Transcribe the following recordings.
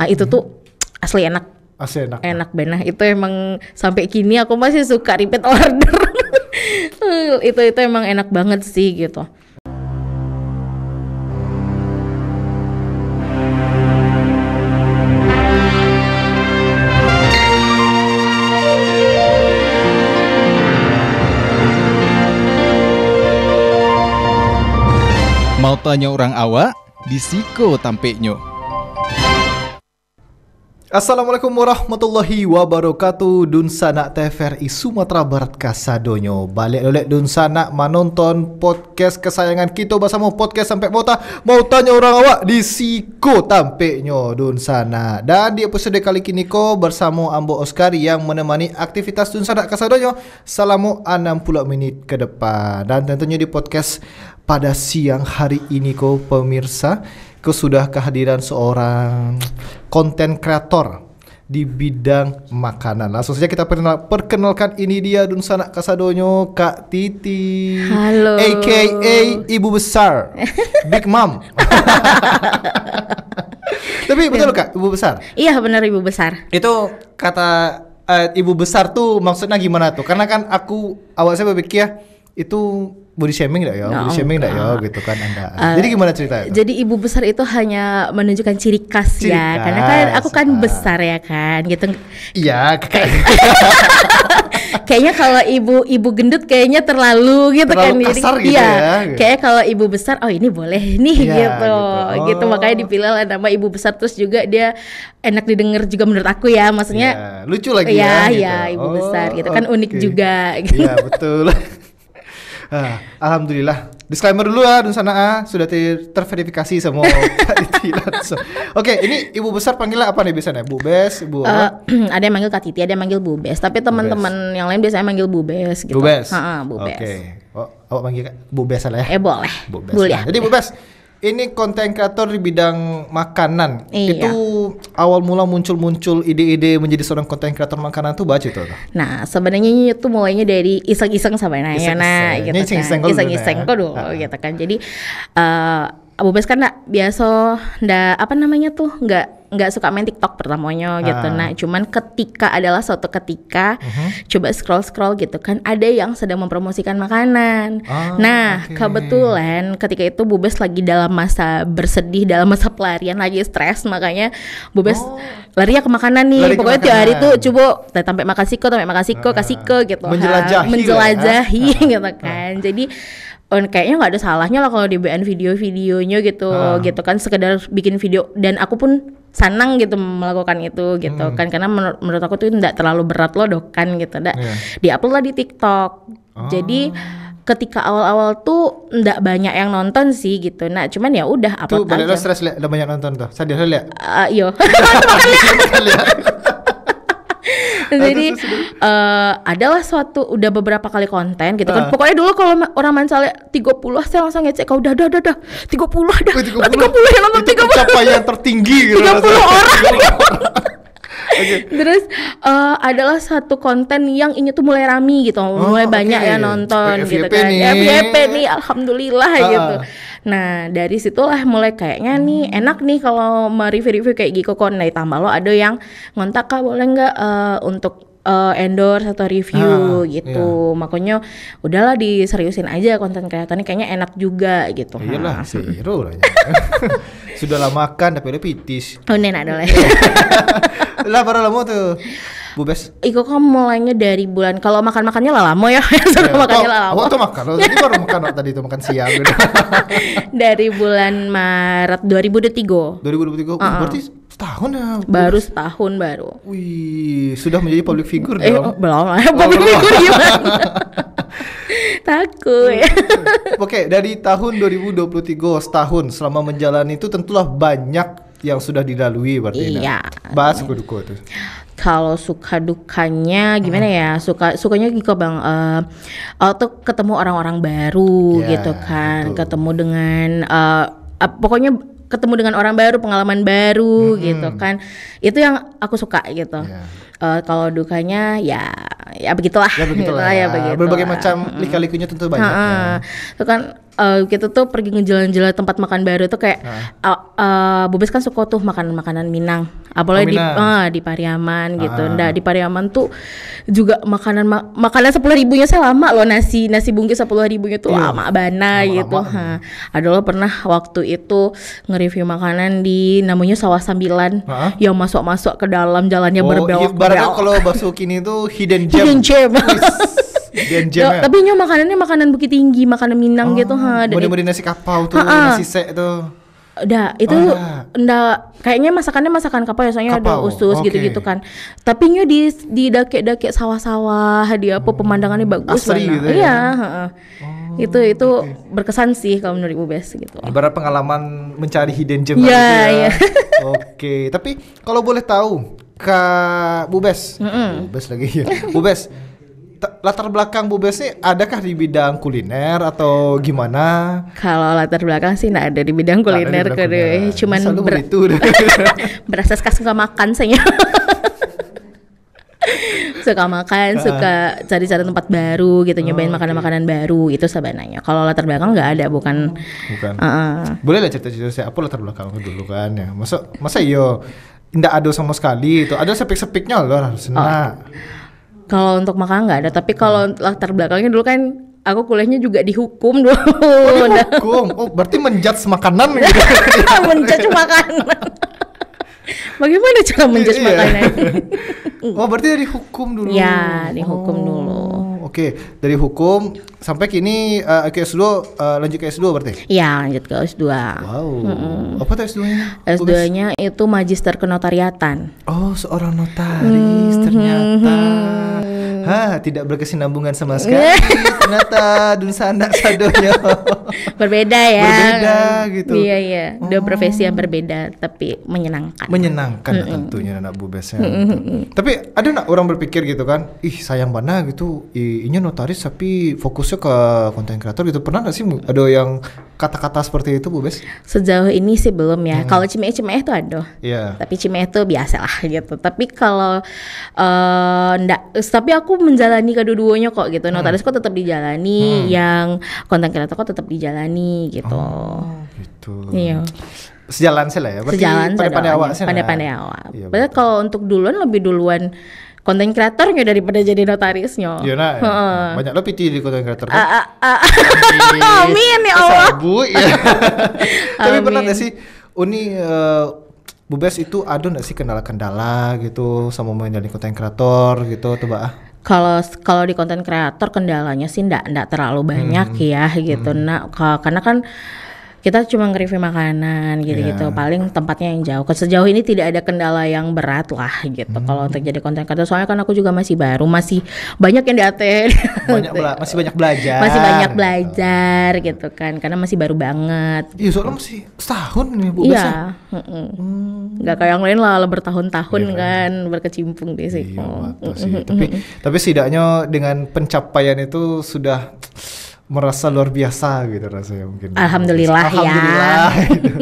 Nah, itu tuh asli enak. Asli enak. Ya? Enak benar. Nah, itu emang sampai kini aku masih suka repeat order. Eh, itu itu emang enak banget sih gitu. Mau tanya orang awak, di Siko tampeknya. Assalamualaikum warahmatullahi wabarakatuh Dun sanak TVRI Sumatera Barat Kasadonyo Balik oleh dun sanak menonton podcast kesayangan kita Bersama podcast sampai mota Mau tanya orang awak di Siko Tampiknya dun sanak Dan di episode kali kini ko bersama Ambo Oscar Yang menemani aktivitas dun sanak Kasadonyo Selama 60 menit ke depan Dan tentunya di podcast pada siang hari ini ko pemirsa kesudah kehadiran seorang konten kreator di bidang makanan. Langsung saja kita perkenalkan ini dia Dunsana Kasadonyo Kak Titi. Halo. AKA Ibu Besar. Big Mom. Tapi betul ya. Kak, Ibu Besar? Iya, benar Ibu Besar. Itu kata eh, Ibu Besar tuh maksudnya gimana tuh? Karena kan aku awalnya saya berpikir ya itu body shaming tidak ya? No, body shaming enggak ya gitu kan Anda. Uh, jadi gimana ceritanya? Itu? Jadi ibu besar itu hanya menunjukkan ciri khas ciri ya. Khas. Karena kan aku kan uh, besar ya kan gitu. Iya, kayak Kayaknya kalau ibu ibu gendut kayaknya terlalu gitu kan. terlalu kan. Kasar jadi, gitu iya, ya. Kayaknya kalau ibu besar oh ini boleh nih ya, gitu. Gitu. Oh. gitu makanya oh. dipilih lah nama ibu besar terus juga dia enak didengar juga menurut aku ya. Maksudnya ya, lucu lagi iya, ya. Iya, ya, gitu. ibu oh, besar gitu kan oh, unik juga iya, gitu. Iya, betul. Uh, Alhamdulillah. Disclaimer dulu ya, di sana ah, sudah ter terverifikasi semua Oke, okay, ini ibu besar panggilnya apa nih biasanya? Bu Bes, Bu eh, ada yang manggil Kak Titi, ada yang manggil Bu Bes. Tapi teman-teman yang lain biasanya manggil Bu Bes gitu. Bu Bes. Bu Bes. Oke. Okay. Oh, awak manggil Bu Bes lah ya. Eh boleh. Bu Bes. Ya. jadi Bu Bes ini konten kreator di bidang makanan. Iya. Itu awal mula muncul-muncul ide-ide menjadi seorang konten kreator makanan tuh baca itu. Nah, sebenarnya itu mulainya dari iseng-iseng sama sebenarnya. Iseng -iseng. Nah, gitu kan. iseng-iseng Iseng-iseng kok dulu nah. gitu kan. Jadi uh, Abu Bes kan biasa nggak apa namanya tuh nggak nggak suka main TikTok pertamanya uh. gitu. Ah. Nah, cuman ketika adalah suatu ketika uh-huh. coba scroll-scroll gitu kan ada yang sedang mempromosikan makanan. Uh, nah, okay. kebetulan ketika itu Bubes lagi dalam masa bersedih, dalam masa pelarian lagi stres makanya Bubes oh. lari ke makanan nih. Lari Pokoknya tiap hari tuh coba sampai makan siko, sampai makan siko, uh, kasih ke ah. gitu. Menjelajahi, ya. menjelajahi ya, gitu kan. Jadi on kayaknya nggak ada salahnya lah kalau di BN video-videonya gitu, gitu kan sekedar bikin video dan aku pun senang gitu melakukan itu gitu hmm. kan karena menur menurut aku tuh tidak terlalu berat loh dokan gitu yeah. di upload lah di TikTok oh. jadi ketika awal-awal tuh ndak banyak yang nonton sih gitu. Nah, cuman ya udah apa tuh, Tuh, stres lihat udah banyak nonton tuh. Sadar lihat. ya. Ah, iya. jadi uh, adalah suatu udah beberapa kali konten gitu kan. Uh. Pokoknya dulu kalau orang main sale 30 saya langsung ngecek kau oh, udah udah udah dah 30 ada Oh, 30, 30 yang nonton 30. Itu pencapaian tertinggi gitu. 30 orang. okay. Terus uh, adalah satu konten yang ini tuh mulai rami gitu, oh, mulai okay. banyak ya nonton FYP gitu kan. Nih. FYP nih alhamdulillah uh. gitu. Nah dari situlah mulai kayaknya nih hmm. enak nih kalau mereview-review kayak Gikokon Nah tambah lo ada yang ngontak kak boleh nggak uh, untuk uh, endorse atau review ah, gitu. Iya. Makanya udahlah diseriusin aja konten kreatornya kayaknya enak juga gitu. Iya iyalah, seru lah lah. Sudah lah makan tapi udah pitis. Oh, nenek dole. lah para lama tuh. Bu Bes? Iko kan mulainya dari bulan kalau makan makannya lah lama ya, suka iya. makannya oh, lah lama. Waktu makan, tadi oh, baru makan tadi itu makan siang. dari bulan Maret 2023. 2023, uh -uh. berarti Setahun ya? Baru setahun baru. Wih, sudah menjadi public figure eh, dong. belum lah, oh, public belum. figure gimana? Takut. Oke, okay, dari tahun 2023 setahun selama menjalani itu tentulah banyak yang sudah dilalui berarti. Iya. Nah. Bahas suka duka itu. Kalau suka dukanya gimana hmm. ya? Suka sukanya gitu Bang uh, atau ketemu orang-orang baru yeah, gitu kan, betul. ketemu dengan uh, uh, pokoknya ketemu dengan orang baru, pengalaman baru hmm. gitu kan. Itu yang aku suka gitu. Yeah. Iya. Uh, kalau dukanya ya ya begitulah. Ya begitulah. Gitu ya, ya begitulah. Berbagai macam lika-likunya tentu banyak. Ha -ha. Ya. Itu kan uh, kita tuh pergi ngejalan-jalan tempat makan baru tuh kayak nah. Uh, uh, Bubes kan suka tuh makan makanan Minang apalagi ah, oh, di uh, di Pariaman gitu. Uh. Nah, di Pariaman tuh juga makanan ma makanan sepuluh ribunya saya lama loh nasi nasi bungkus sepuluh ribunya tuh yeah. lama bana lama, gitu. Lama. Ha. Ada lo pernah waktu itu nge-review makanan di namanya Sawah Sambilan uh. yang masuk-masuk ke dalam jalannya oh, berbelok-belok. Iya, kalau Basuki ini tuh Hidden gem. Gen Jam. Ya. Tapi nyo makanannya makanan Bukit Tinggi, makanan Minang oh, gitu ha. Mau mudahan nasi kapau tuh, ha -ha. nasi sek tuh. Udah, itu oh, kayaknya masakannya masakan kapau ya soalnya kapau. ada usus gitu-gitu kan. Tapi nyu di di dake-dake sawah-sawah, di apa oh. pemandangannya bagus banget. gitu ya. Iya, Oh, itu itu okay. berkesan sih kalau menurut Ibu Bes gitu. Ibarat pengalaman mencari hidden gem yeah, gitu ya. Iya, Oke, okay. tapi kalau boleh tahu Kak Bubes, mm -mm. Bubes lagi ya. Bes latar belakang Bu Besi adakah di bidang kuliner atau gimana? Kalau latar belakang sih nggak ada di bidang kuliner, nah, kuliner. cuman ber berasa suka makan saya. suka makan, uh, suka cari-cari tempat baru gitu, oh, nyobain makanan-makanan okay. baru itu sebenarnya. Kalau latar belakang nggak ada, bukan. Bukan. Uh, uh. Boleh lah cerita-cerita saya apa latar belakang dulu kan ya. Masa masa yo iya? tidak ada sama sekali itu. Ada sepik-sepiknya loh harusnya. Oh. Kalau untuk makan nggak ada, tapi kalau hmm. latar belakangnya dulu kan aku kuliahnya juga dihukum dulu. Oh, dihukum. Nah. oh, berarti menjudge makanan gitu. Iya, menjudge makanan. Bagaimana cara menjudge iya. makanan? oh, berarti dari hukum dulu. Ya, dihukum oh. dulu. Oke, dari hukum sampai kini uh, ke S2 uh, eh, lanjut ke S2 berarti? Iya, lanjut ke S2. Wow. Mm-hmm. Apa tuh S2-nya? S2-nya itu magister kenotariatan. Oh, seorang notaris mm-hmm. ternyata. Hah, tidak berkesinambungan sama sekali. Ternyata dunsana sadonya. Berbeda ya. Berbeda hmm, gitu. Iya iya. Dua oh. profesi yang berbeda tapi menyenangkan. Menyenangkan mm -mm. tentunya anak Bu Mm -mm. Tapi ada nak orang berpikir gitu kan, ih sayang banget gitu, ini notaris tapi fokusnya ke konten kreator gitu. Pernah nggak sih ada yang kata-kata seperti itu Bu Bes? Sejauh ini sih belum ya. Hmm. Kalau cimeh cimeh tuh ada. Iya. Yeah. Tapi cimeh itu biasa lah gitu. Tapi kalau uh, ndak tapi aku aku menjalani kedua-duanya kok gitu. Hmm. Notaris hmm. kok tetap dijalani, hmm. yang konten kreator kok tetap dijalani gitu. Oh, gitu. Iya. Sejalan sih lah ya. Berarti Sejalan pada pandai ya, awak sih. pandai Iya, kalau untuk duluan lebih duluan konten kreatornya daripada jadi notarisnya. Iya nah, uh. banyak lo piti di konten kreator. Kan? Uh, uh, uh. Amin ya Allah. Sabu, ya. Tapi pernah gak sih Uni uh, eh, Bubes itu ada gak sih kendala-kendala gitu sama menjalani konten kreator gitu tuh ah? mbak? kalau kalau di konten kreator kendalanya sih ndak ndak terlalu banyak hmm. hmm. ya gitu. Hmm. Nah, karena kan kita cuma nge-review makanan gitu-gitu yeah. paling tempatnya yang jauh sejauh ini tidak ada kendala yang berat lah gitu hmm. kalau untuk jadi konten kreator soalnya kan aku juga masih baru masih banyak yang di ATN e. banyak masih banyak belajar masih banyak belajar gitu, gitu kan karena masih baru banget iya soalnya masih setahun nih bu iya hmm. nggak kayak yang lain lah bertahun-tahun yeah. kan berkecimpung di situ iya, tapi tapi setidaknya dengan pencapaian itu sudah merasa luar biasa gitu rasanya mungkin. Alhamdulillah, ya. Alhamdulillah ya. Gitu.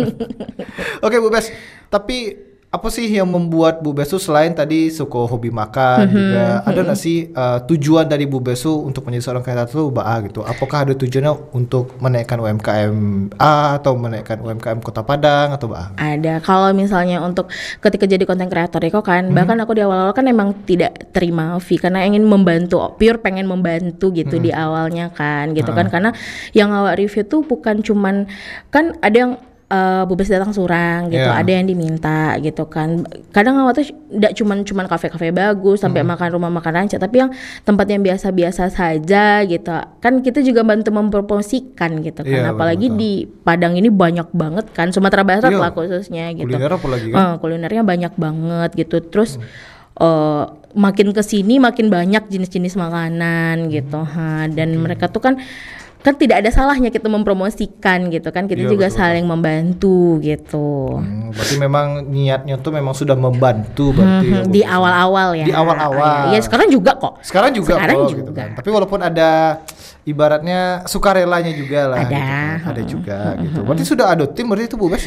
Oke Bu Bes, tapi apa sih yang membuat Bu Besu selain tadi suka hobi makan mm -hmm, juga mm -hmm. ada nggak sih uh, tujuan dari Bu Besu untuk menjadi seorang kreator itu A gitu? Apakah ada tujuannya untuk menaikkan UMKM A atau menaikkan UMKM Kota Padang atau BA? Ada. Kalau misalnya untuk ketika jadi konten kreator ya kan mm -hmm. bahkan aku di awal-awal kan emang tidak terima fee karena ingin membantu pure pengen membantu gitu mm -hmm. di awalnya kan gitu mm -hmm. kan karena yang awal review tuh bukan cuman kan ada yang uh, bubes datang surang gitu, yeah. ada yang diminta gitu kan. Kadang waktu itu tidak cuman cuman kafe-kafe bagus sampai hmm. makan rumah makan rancak, tapi yang tempat yang biasa-biasa saja gitu. Kan kita juga bantu mempromosikan gitu kan. Yeah, iya, apalagi betul. di Padang ini banyak banget kan, Sumatera Barat yeah. lah khususnya gitu. Kuliner apalagi kan. Uh, kulinernya banyak banget gitu. Terus hmm. Uh, makin kesini makin banyak jenis-jenis makanan gitu, ha. dan okay. mereka tuh kan kan tidak ada salahnya kita mempromosikan gitu kan kita iya, juga betul, saling membantu gitu. Hmm, berarti memang niatnya tuh memang sudah membantu hmm, berarti ya, hmm, ya, di awal-awal ya. Di awal-awal. Iya, iya sekarang juga kok. Sekarang juga sekarang kok, gitu juga. Gitu kan. Tapi walaupun ada ibaratnya sukarelanya juga lah. Ada. Gitu kan. Ada juga gitu. Berarti sudah ada tim berarti itu Bu guys.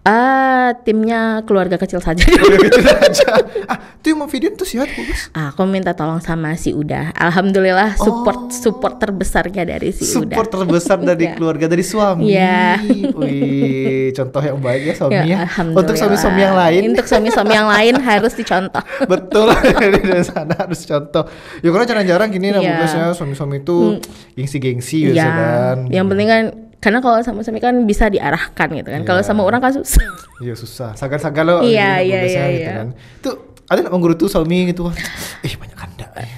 Ah, timnya keluarga kecil saja. Keluarga kecil saja. Ah, tuh mau video itu sihat bagus Ah, aku minta tolong sama si Uda. Alhamdulillah support oh. support terbesarnya dari si support Uda. Support terbesar dari iya. keluarga dari suami. Iya. Yeah. Wih, contoh yang baik ya suami ya. ya. Untuk suami-suami yang lain. Untuk suami-suami yang lain harus dicontoh. Betul. dari sana harus contoh. Ya karena jarang-jarang gini yeah. nah iya. biasanya suami-suami itu hmm. gengsi-gengsi yeah. ya iya. kan. Yang gitu. penting kan karena kalau sama suami kan bisa diarahkan gitu kan yeah. kalau iya. sama orang kan susah iya susah sagar-sagar lo iya iya iya gitu iya. kan itu ada nggak menggurutu suami gitu eh banyak kanda eh,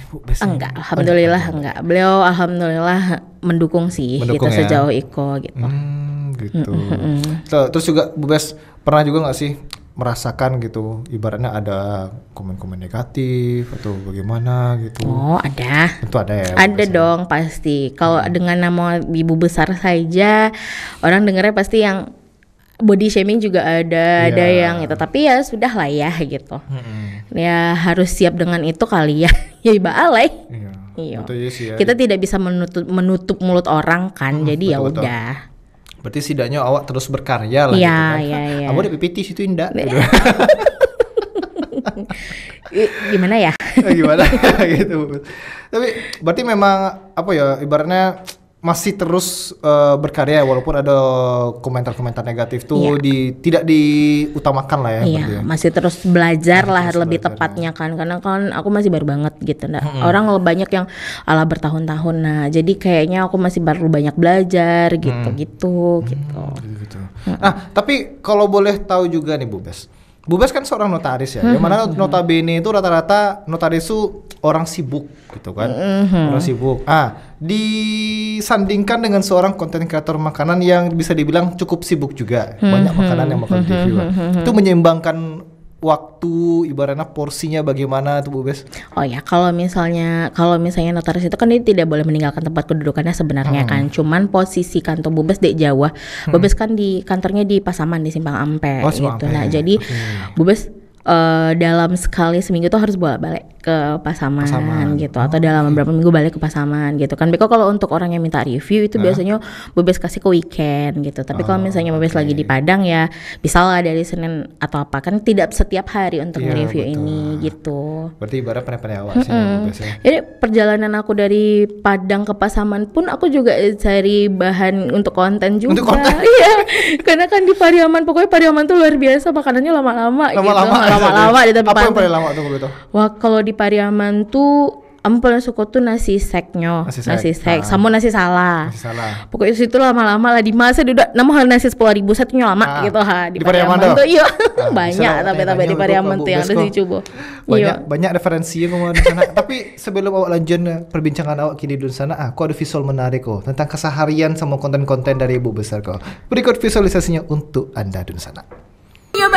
enggak alhamdulillah enggak beliau alhamdulillah mendukung sih gitu mendukung kita ya? sejauh Iko gitu hmm, gitu mm -hmm. terus juga bu Bes pernah juga nggak sih merasakan gitu ibaratnya ada komen-komen negatif atau bagaimana gitu oh ada itu ada ya ada dong pasti kalau hmm. dengan nama ibu besar saja orang dengarnya pasti yang body shaming juga ada yeah. ada iya. yang itu tapi ya sudah lah ya gitu hmm. ya harus siap dengan itu kali ya ya alay iya, iya. iya. Sih, ya. kita tidak bisa menutup menutup mulut orang kan hmm, jadi ya udah Berarti setidaknya awak terus berkarya lah ya, gitu kan. Iya, ah, iya. Awak ada PPT situ indah. Gitu. Eh, gimana ya? Eh, gimana gitu. Tapi berarti memang apa ya ibaratnya masih terus uh, berkarya ya, walaupun ada komentar-komentar negatif tuh yeah. di tidak diutamakan lah ya. Iya, ya. masih terus belajar masih lah terus lebih belajar tepatnya ya. kan karena kan aku masih baru banget gitu. Nah, hmm. orang banyak yang ala bertahun-tahun. Nah, jadi kayaknya aku masih baru banyak belajar gitu-gitu hmm. gitu. Hmm, gitu. gitu. Mm, gitu. Nah, tapi kalau boleh tahu juga nih Bu Bes. Bubes kan seorang notaris ya, yang mana mm-hmm. notabene itu rata-rata notaris itu orang sibuk gitu kan, mm-hmm. orang sibuk. Ah, disandingkan dengan seorang konten kreator makanan yang bisa dibilang cukup sibuk juga, banyak mm-hmm. makanan yang makan hmm review. Itu menyeimbangkan waktu ibaratnya porsinya bagaimana tuh Bu Bes? Oh ya kalau misalnya kalau misalnya notaris itu kan dia tidak boleh meninggalkan tempat kedudukannya sebenarnya hmm. kan cuman posisi kantor Bu Bes di Jawa hmm. Bu Bes kan di kantornya di Pasaman di Simpang Ampe oh, gitu Ampe. nah jadi okay. Bu Bes uh, dalam sekali seminggu tuh harus bolak-balik ke Pasaman, Pasaman. gitu oh, atau dalam beberapa minggu balik ke Pasaman gitu kan. Beko kalau untuk orang yang minta review itu huh? Nah. biasanya Bebes kasih ke weekend gitu. Tapi oh, kalau misalnya Bebes okay. lagi di Padang ya bisa lah dari Senin atau apa kan tidak setiap hari untuk yeah, iya, review betul. ini gitu. Berarti ibarat pernah-pernah awal hmm, sih hmm. Ya. Jadi perjalanan aku dari Padang ke Pasaman pun aku juga cari bahan untuk konten juga. Untuk konten. iya. Karena kan di Pariaman pokoknya Pariaman tuh luar biasa makanannya lama-lama, lama-lama gitu. Lama-lama. Lama-lama di Apa yang paling lama tuh gitu? Wah, kalau di di Pariaman tuh ampun suko tuh nasi seknya nasi sek, nasi sek. Nah. sama nasi salah nasi salah pokoknya situ lama-lama lah di masa duduk namun hal nasi sepuluh ribu satunya lama nah. gitu ha di, di Pariaman, tuh iya nah, banyak tapi tapi di Pariaman tuh yang harus dicoba banyak iyo. banyak referensi yang di sana tapi sebelum awak lanjut perbincangan awak kini di sana ah, aku ada visual menarik kok oh, tentang keseharian sama konten-konten dari ibu besar kok oh. berikut visualisasinya untuk anda di sana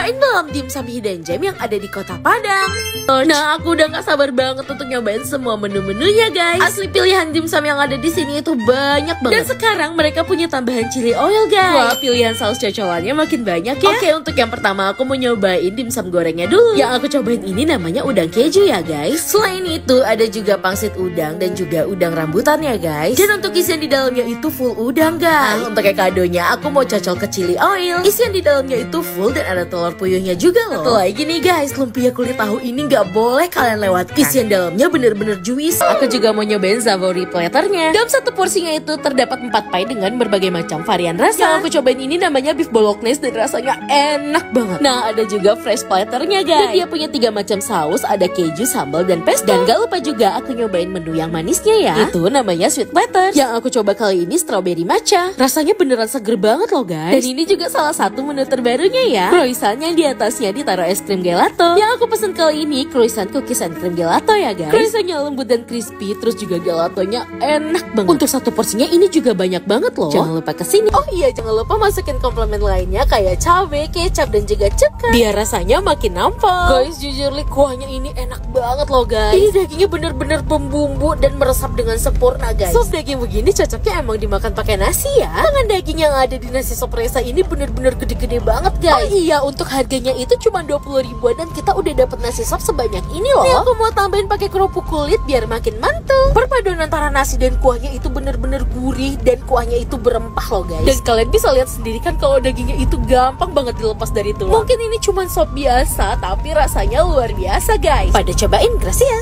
main dalam tim Samhi dan Jam yang ada di kota Padang? Oh, nah aku udah gak sabar banget untuk nyobain semua menu-menunya guys Asli pilihan dimsum yang ada di sini itu banyak banget Dan sekarang mereka punya tambahan chili oil guys Wah pilihan saus cocolannya makin banyak ya Oke untuk yang pertama aku mau nyobain dimsum gorengnya dulu Yang aku cobain ini namanya udang keju ya guys Selain itu ada juga pangsit udang dan juga udang rambutan ya guys Dan untuk isian di dalamnya itu full udang guys nah, Untuk kayak kadonya aku mau cocol ke chili oil Isian di dalamnya itu full dan ada telur puyuhnya juga loh. Satu lagi nih guys, lumpia kulit tahu ini nggak boleh kalian lewatkan. Isian dalamnya bener-bener juicy. Aku juga mau nyobain Zavori platternya. Dalam satu porsinya itu terdapat empat pie dengan berbagai macam varian rasa. Yang aku cobain ini namanya beef bolognese dan rasanya enak banget. Nah, ada juga fresh platternya guys. Dan dia punya tiga macam saus, ada keju, sambal, dan pesto. Dan gak lupa juga aku nyobain menu yang manisnya ya. Itu namanya sweet platter. Yang aku coba kali ini strawberry matcha. Rasanya beneran seger banget loh guys. Dan ini juga salah satu menu terbarunya ya. Croissantnya yang di atasnya ditaruh es krim gelato. Yang aku pesen kali ini croissant cookies and cream gelato ya guys. Croissantnya lembut dan crispy, terus juga gelatonya enak banget. Untuk satu porsinya ini juga banyak banget loh. Jangan lupa kesini. Oh iya, jangan lupa masukin komplement lainnya kayak cabe, kecap, dan juga cekan. Biar rasanya makin nampol. Guys, jujur li kuahnya ini enak banget loh guys. Ini dagingnya bener-bener pembumbu dan meresap dengan sempurna guys. Sop daging begini cocoknya emang dimakan pakai nasi ya. Tangan daging yang ada di nasi sopresa ini bener-bener gede-gede banget guys. Oh iya, untuk harganya itu cuma 20 ribuan dan kita udah dapat nasi sop sebanyak ini loh. Ini aku mau tambahin pakai kerupuk kulit biar makin mantul. Perpaduan antara nasi dan kuahnya itu bener-bener gurih dan kuahnya itu berempah loh guys. Dan kalian bisa lihat sendiri kan kalau dagingnya itu gampang banget dilepas dari tulang. Mungkin ini cuma sop biasa tapi rasanya luar biasa guys. Pada cobain gracias.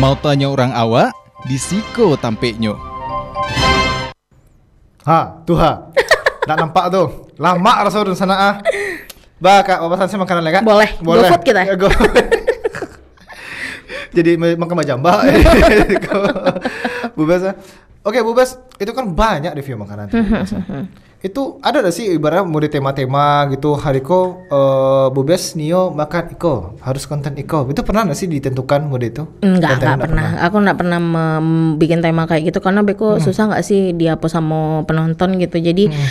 Mau tanya orang awak, di Siko tampeknya. Ha, tu ha. Nak nampak tu. Lama rasa di sana ah. Ba, Kak, bapak saya makanan lagi. Boleh. Boleh. Go kita. go. Jadi makan majamba. Bu Bes. Ah. Oke, Bu Bes, itu kan banyak review makanan itu ada gak sih ibarat mau di tema-tema gitu Hariko uh, eh, Bubes Nio makan Iko harus konten Iko itu pernah gak sih ditentukan mode itu? Enggak, enggak pernah. pernah. Aku enggak pernah bikin tema kayak gitu karena Beko hmm. susah nggak sih dihapus sama penonton gitu. Jadi hmm.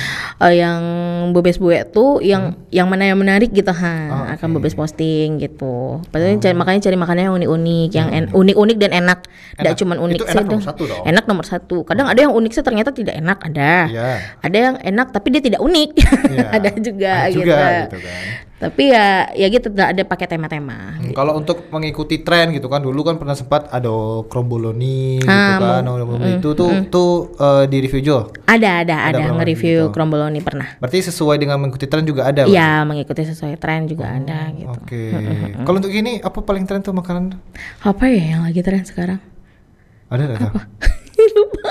uh, yang Bubes bue tuh yang hmm. yang mana yang menarik gitu ha oh, akan okay. Bubes posting gitu. Padahal hmm. cari, ah. makanya cari makanan yang unik-unik, yang hmm. unik-unik dan enak. Enggak cuma unik itu enak sih. Nomor satu Enak nomor satu. Kadang hmm. ada yang unik sih ternyata tidak enak ada. Yeah. Ada yang enak enak tapi dia tidak unik ya, ada juga, ada juga gitu, gitu kan. tapi ya ya gitu ada pakai tema-tema hmm, gitu. kalau untuk mengikuti tren gitu kan dulu kan pernah sempat ada kromboloni ah, gitu kan mm, itu tuh mm. tuh uh, di review Jo ada ada ada, ada nge-review gitu. kromboloni pernah berarti sesuai dengan mengikuti tren juga ada ya mengikuti sesuai tren juga oh, ada gitu oke okay. Mm, mm, mm, kalau untuk ini apa paling tren tuh makanan apa ya yang lagi tren sekarang ada ada apa lupa.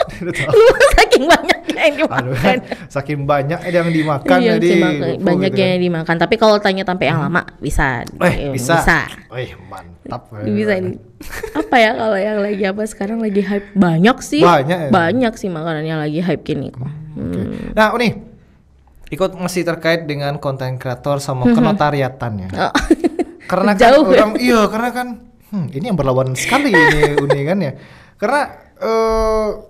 lupa saking banyak yang dimakan. Aduh, saking banyak yang dimakan iya, jadi banyak gitu. Kan. yang dimakan. Tapi kalau tanya sampai yang hmm. lama bisa. Eh, iya, bisa. Bisa. Eh, mantap. Bisa ini. apa ya kalau yang lagi apa sekarang lagi hype banyak sih. Banyak. Ya. Banyak sih yang lagi hype kini kok. Hmm. Okay. Hmm. Nah, ini ikut masih terkait dengan konten kreator sama hmm, kenotariatannya. Oh. karena kan ya? orang iya karena kan hmm, ini yang berlawan sekali ini Uni kan ya. Karena uh,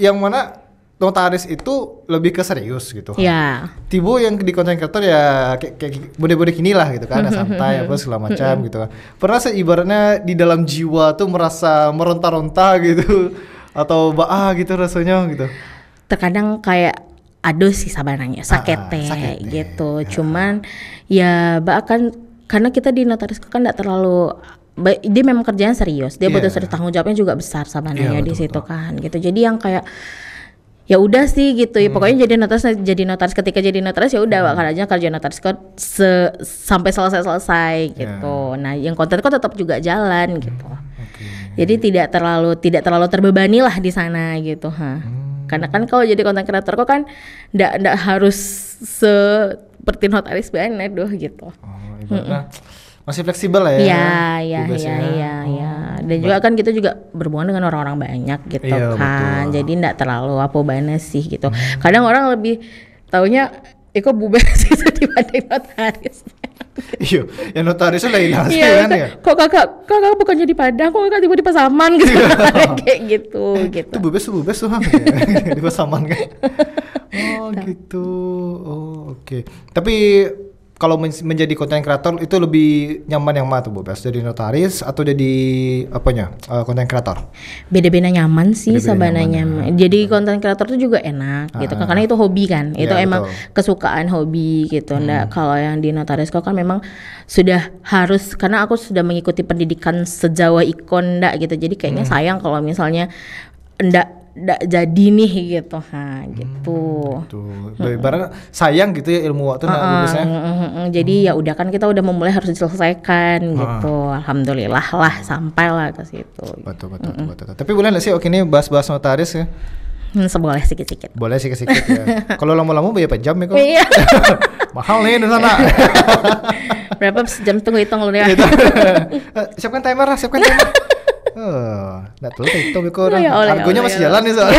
yang mana notaris itu lebih ke serius gitu. Iya. Yeah. Tibo yang di konten kreator ya kayak kayak bude-bude inilah lah gitu kan, ada santai apa segala macam gitu. kan. Pernah saya ibaratnya di dalam jiwa tuh merasa meronta-ronta gitu atau bah gitu rasanya gitu. Terkadang kayak aduh sih sabaranya sakete, ah, ah sakete gitu. Ya. Cuman ya bahkan karena kita di notaris kan nggak terlalu dia memang kerjaan serius dia yeah. butuh tanggung jawabnya juga besar sama yeah, iya, di situ kan gitu jadi yang kayak ya udah sih gitu ya hmm. pokoknya jadi notaris jadi notaris ketika jadi notaris ya udah hmm. bakal aja kerja notaris kok se sampai selesai selesai gitu iya. nah yang konten kok tetap juga jalan hmm. gitu okay. jadi tidak terlalu tidak terlalu terbebani lah di sana gitu ha hmm. karena kan kalau jadi konten kreator kok kan ndak ndak harus seperti notaris banget doh gitu oh, masih fleksibel ya. Iya, iya, iya, ya. iya, oh. iya. Dan juga kan kita juga berhubungan dengan orang-orang banyak gitu iya, kan. Betul. Jadi enggak terlalu apa banget sih gitu. Hmm. Kadang orang lebih taunya Eko bubar sih dibanding notaris. Iya, yang notarisnya lagi hilang iya, kan ya. Kok kakak kakak bukannya di Padang, kok kakak tiba di Pasaman gitu. Iya. Kayak gitu eh, gitu. Itu bubes tuh bubes tuh di Pasaman kan. Oh gitu. gitu. Oh oke. Okay. Tapi kalau men menjadi konten kreator itu lebih nyaman yang mana tuh Bu Pes? Jadi notaris atau jadi apanya? konten eh, uh, kreator? Beda-beda nyaman sih Beda sebenarnya. Nyaman. Jadi konten kreator itu juga enak ah, gitu kan ah. karena itu hobi kan. Ya, itu ya, emang kesukaan hobi gitu. Nah, hmm. Nah, kalau yang di notaris kok kan memang sudah harus karena aku sudah mengikuti pendidikan sejauh ikon ndak gitu. Jadi kayaknya hmm. sayang kalau misalnya ndak jadi nih gitu ha gitu. Hmm, gitu. Hmm. sayang gitu ya ilmu waktu uh, nah, Uh, Jadi hmm. ya udah kan kita udah memulai harus diselesaikan uh. gitu. Alhamdulillah lah sampailah ke situ. Betul betul, hmm. betul betul. betul. Tapi boleh nggak sih oke ini bahas-bahas notaris ya? Hmm, seboleh sedikit-sedikit. Boleh sedikit-sedikit ya. Kalau lama-lama bayar per jam ya kok. Iya. Mahal nih di sana. Berapa jam tunggu hitung lu ya. siapkan timer lah, siapkan timer. Oh, nah tuh itu mikir Ya, ya masih jalan nih soalnya.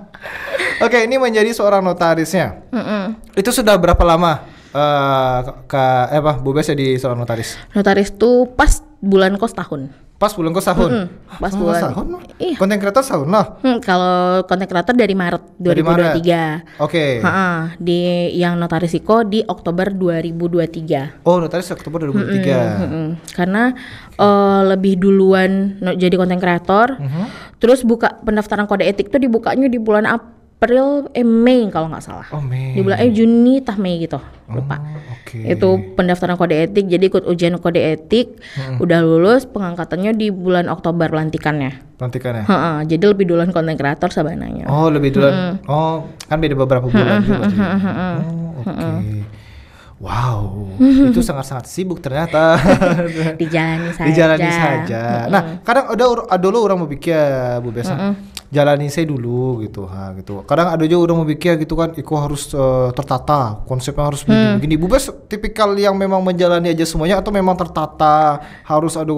Oke, ini menjadi seorang notarisnya. Itu sudah berapa lama Uh, ke eh apa Bu Bes jadi seorang notaris? Notaris tuh pas bulan kos tahun. Pas bulan kos tahun. Pas bulan oh, bulan. Tahun. Iya. Konten kreator tahun loh. Hmm, kalau konten kreator dari Maret 2023. Dari Maret. Oke. Okay. di yang notaris itu di Oktober 2023. Oh, notaris Oktober 2023. Mm -hmm. Mm Karena uh, lebih duluan jadi konten kreator. Mm -hmm. Terus buka pendaftaran kode etik tuh dibukanya di bulan April eh Mei kalau nggak salah. Oh, Mei. Di bulan eh Juni tah Mei gitu. Lupa. Oh, okay. Itu pendaftaran kode etik. Jadi ikut ujian kode etik, mm -hmm. udah lulus, pengangkatannya di bulan Oktober pelantikannya. Pelantikannya. Ha -ha, jadi lebih duluan konten kreator sebenarnya. Oh, lebih duluan. Mm -hmm. Oh, kan beda beberapa bulan mhm, juga. Mm -hmm. Oh, oke. Okay. Wow, itu sangat-sangat sibuk ternyata. Dijalani saja. Dijalani saja. Mm -hmm. Nah, kadang ada ada dulu orang mau pikir, Bu Besa. Mm -hmm jalani saya dulu gitu ha gitu kadang ada juga udah mau bikin gitu kan Iko harus uh, tertata konsepnya harus begini hmm. begini Bubes tipikal yang memang menjalani aja semuanya atau memang tertata harus ada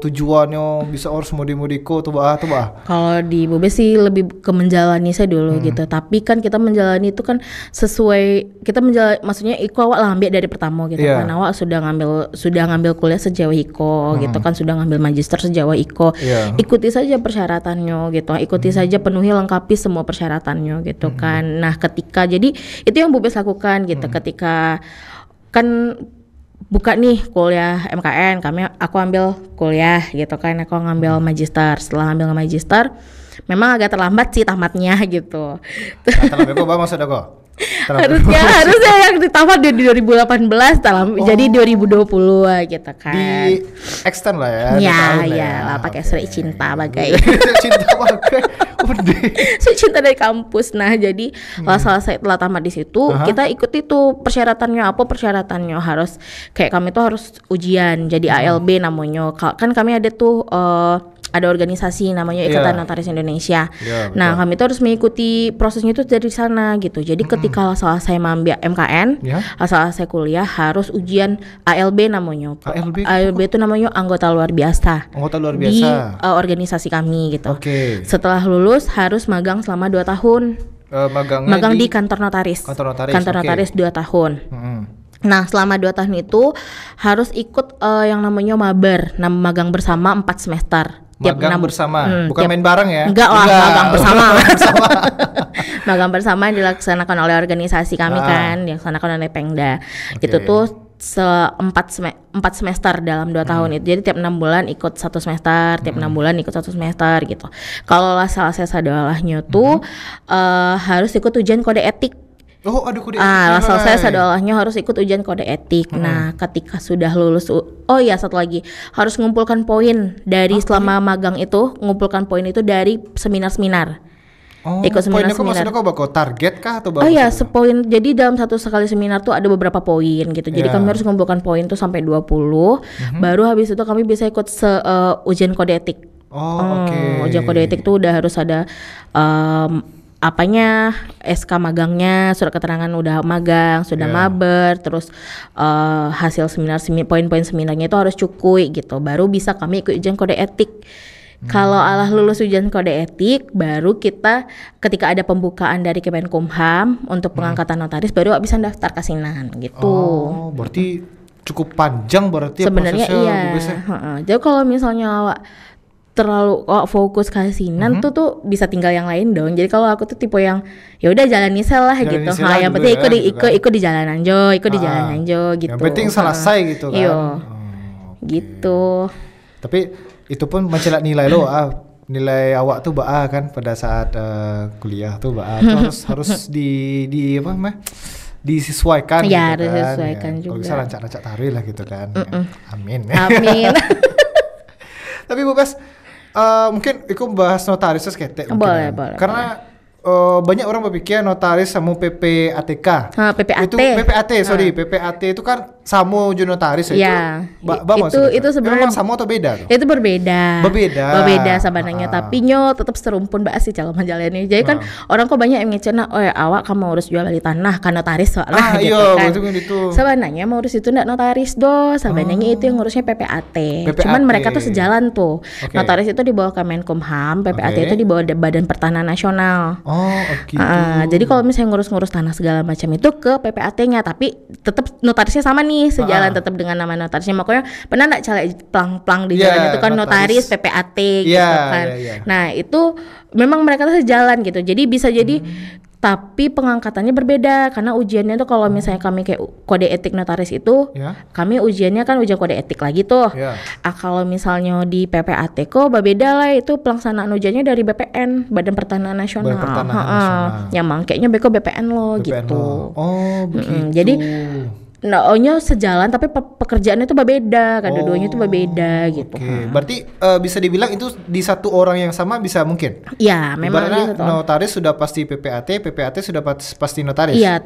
tujuannya bisa harus mau mode tuh bah tuh bah kalau di Bubes sih lebih ke menjalani saya dulu hmm. gitu tapi kan kita menjalani itu kan sesuai kita menjalani maksudnya Iko awak lambe dari pertama gitu yeah. kan awak sudah ngambil sudah ngambil kuliah sejauh Iko gitu hmm. gitu kan sudah ngambil magister sejauh Iko yeah. ikuti saja persyaratannya gitu ikuti saja penuhi lengkapi semua persyaratannya gitu hmm. kan. Nah, ketika jadi itu yang bubes lakukan gitu hmm. ketika kan buka nih kuliah MKN kami aku ambil kuliah gitu kan aku ngambil hmm. magister setelah ambil magister memang agak terlambat sih tamatnya gitu terlambat kok bang harusnya harusnya yang ditamat di 2018 dalam oh. jadi 2020 gitu kan di extend lah ya ya, ya ya lah pakai okay. surat cinta bagai cinta bagai surat cinta dari kampus nah jadi hmm. salah saya telah tamat di situ uh -huh. kita ikuti tuh persyaratannya apa persyaratannya harus kayak kami tuh harus ujian jadi hmm. ALB namanya kan kami ada tuh uh, ada organisasi namanya iya. Ikatan yeah. Notaris Indonesia. Yeah, nah, kami itu harus mengikuti prosesnya itu dari sana gitu. Jadi mm -hmm. Hmm. kalau soal saya mambia MKN, ya. soal saya kuliah harus ujian ALB namanya. ALB, ALB itu namanya anggota luar biasa. Anggota luar biasa di uh, organisasi kami gitu. Oke. Okay. Setelah lulus harus magang selama 2 tahun. Uh, magang di, di kantor notaris. Kantor notaris. Kantor notaris okay. tahun. Hmm. Nah, selama 2 tahun itu harus ikut uh, yang namanya mabar, magang bersama 4 semester. Tiap magang 6, bersama, hmm, bukan tiap, main bareng ya? Enggak lah, enggak. magang bersama. magang bersama yang dilaksanakan oleh organisasi kami ah. kan, dilaksanakan oleh Pengda. Okay. Itu tuh seempat sem empat semester dalam dua hmm. tahun itu jadi tiap enam bulan ikut satu semester tiap enam hmm. bulan ikut satu semester gitu kalau salah saya tuh hmm. uh, harus ikut ujian kode etik Oh, ada kode ah, etik. Ah, selesai sadolahnya harus ikut ujian kode etik. Hmm. Nah, ketika sudah lulus oh iya satu lagi, harus ngumpulkan poin dari okay. selama magang itu, ngumpulkan poin itu dari seminar-seminar. Oh, ikut seminar seminar. Maksudnya kok bakal target kah atau Oh iya, sepoin. Jadi dalam satu sekali seminar tuh ada beberapa poin gitu. Jadi yeah. kami harus mengumpulkan poin tuh sampai 20. Mm -hmm. Baru habis itu kami bisa ikut se uh, ujian kode etik. Oh, hmm, oke. Okay. Ujian kode etik tuh udah harus ada um, apanya SK magangnya surat keterangan udah magang sudah yeah. maber terus uh, hasil seminar semi, poin-poin seminarnya itu harus cukup gitu baru bisa kami ikut ujian kode etik hmm. kalau Allah lulus ujian kode etik, baru kita ketika ada pembukaan dari Kemenkumham untuk hmm. pengangkatan notaris, baru bisa daftar kasinan gitu. Oh, berarti cukup panjang berarti ya Sebenarnya ya iya. Jadi kalau misalnya terlalu oh, fokus kasinan mm -hmm. tuh tuh bisa tinggal yang lain dong. Jadi kalau aku tuh tipe yang ya udah jalani salah gitu. Ha, yang penting ya, ikut di gitu ikut kan. ikut di jalanan jo ikut ah, di jalanan jo gitu. Yang penting selesai gitu kan. Oh, iya. okay. Gitu. Tapi itu pun mencelak nilai lo ah nilai awak tuh baa kan pada saat uh, kuliah tuh baa terus harus harus di di apa mah disesuaikan ya, gitu kan. disesuaikan ya. juga. Kalau bisa rancak-rancak tari lah gitu kan. Mm Ya. Amin. Amin. Tapi Bu Bes, uh, mungkin ikut bahas notaris kete boleh, ya. boleh, karena boleh uh, banyak orang berpikir notaris sama PPATK. Ah, PPAT. Itu PPAT, ah. sorry, ah. PPAT itu kan samu juga notaris ya. Iya. Itu, ba itu itu sebenarnya sama atau beda? Tuh? Itu berbeda. Berbeda. Berbeda sebenarnya, ah. tapi nyo tetap serumpun bahas sih calon menjalani. Jadi kan ah. orang kok banyak yang ngecena, "Oh, ya, awak kamu harus jual beli tanah kan notaris soalnya." Ah, gitu iya, kan. itu. Sebenarnya mau urus itu ndak notaris do, sebenarnya ah. itu yang ngurusnya PPAT. PPAT. Cuman mereka tuh sejalan tuh. Okay. Notaris itu di bawah Kemenkumham, PPAT okay. itu di bawah Badan Pertanahan Nasional. Oh. Oh, Uh, jadi kalau misalnya ngurus-ngurus tanah segala macam itu ke PPAT-nya, tapi tetap notarisnya sama nih, sejalan uh. tetap dengan nama notarisnya. Makanya pernah nggak caleg plang-plang di yeah, jalan iya, itu kan notaris, notaris PPAT yeah, gitu iya, kan. Yeah, yeah. Nah, itu memang mereka tuh sejalan gitu. Jadi bisa jadi hmm tapi pengangkatannya berbeda karena ujiannya tuh kalau misalnya kami kayak kode etik notaris itu yeah. kami ujiannya kan ujian kode etik lagi tuh yeah. ah kalau misalnya di PPAT kok berbeda lah itu pelaksanaan ujiannya dari BPN Badan Pertanahan Nasional, Badan Pertanahan ha -ha. Nasional. yang mangkainya beko BPN loh BPN gitu lo. oh begitu. -hmm. jadi no-nya sejalan tapi pe pekerjaannya itu berbeda kan oh. dua-duanya tuh berbeda gitu. Oke, berarti uh, bisa dibilang itu di satu orang yang sama bisa mungkin. Iya, memang Karena notaris sudah pasti PPAT, PPAT sudah pasti notaris. Iya,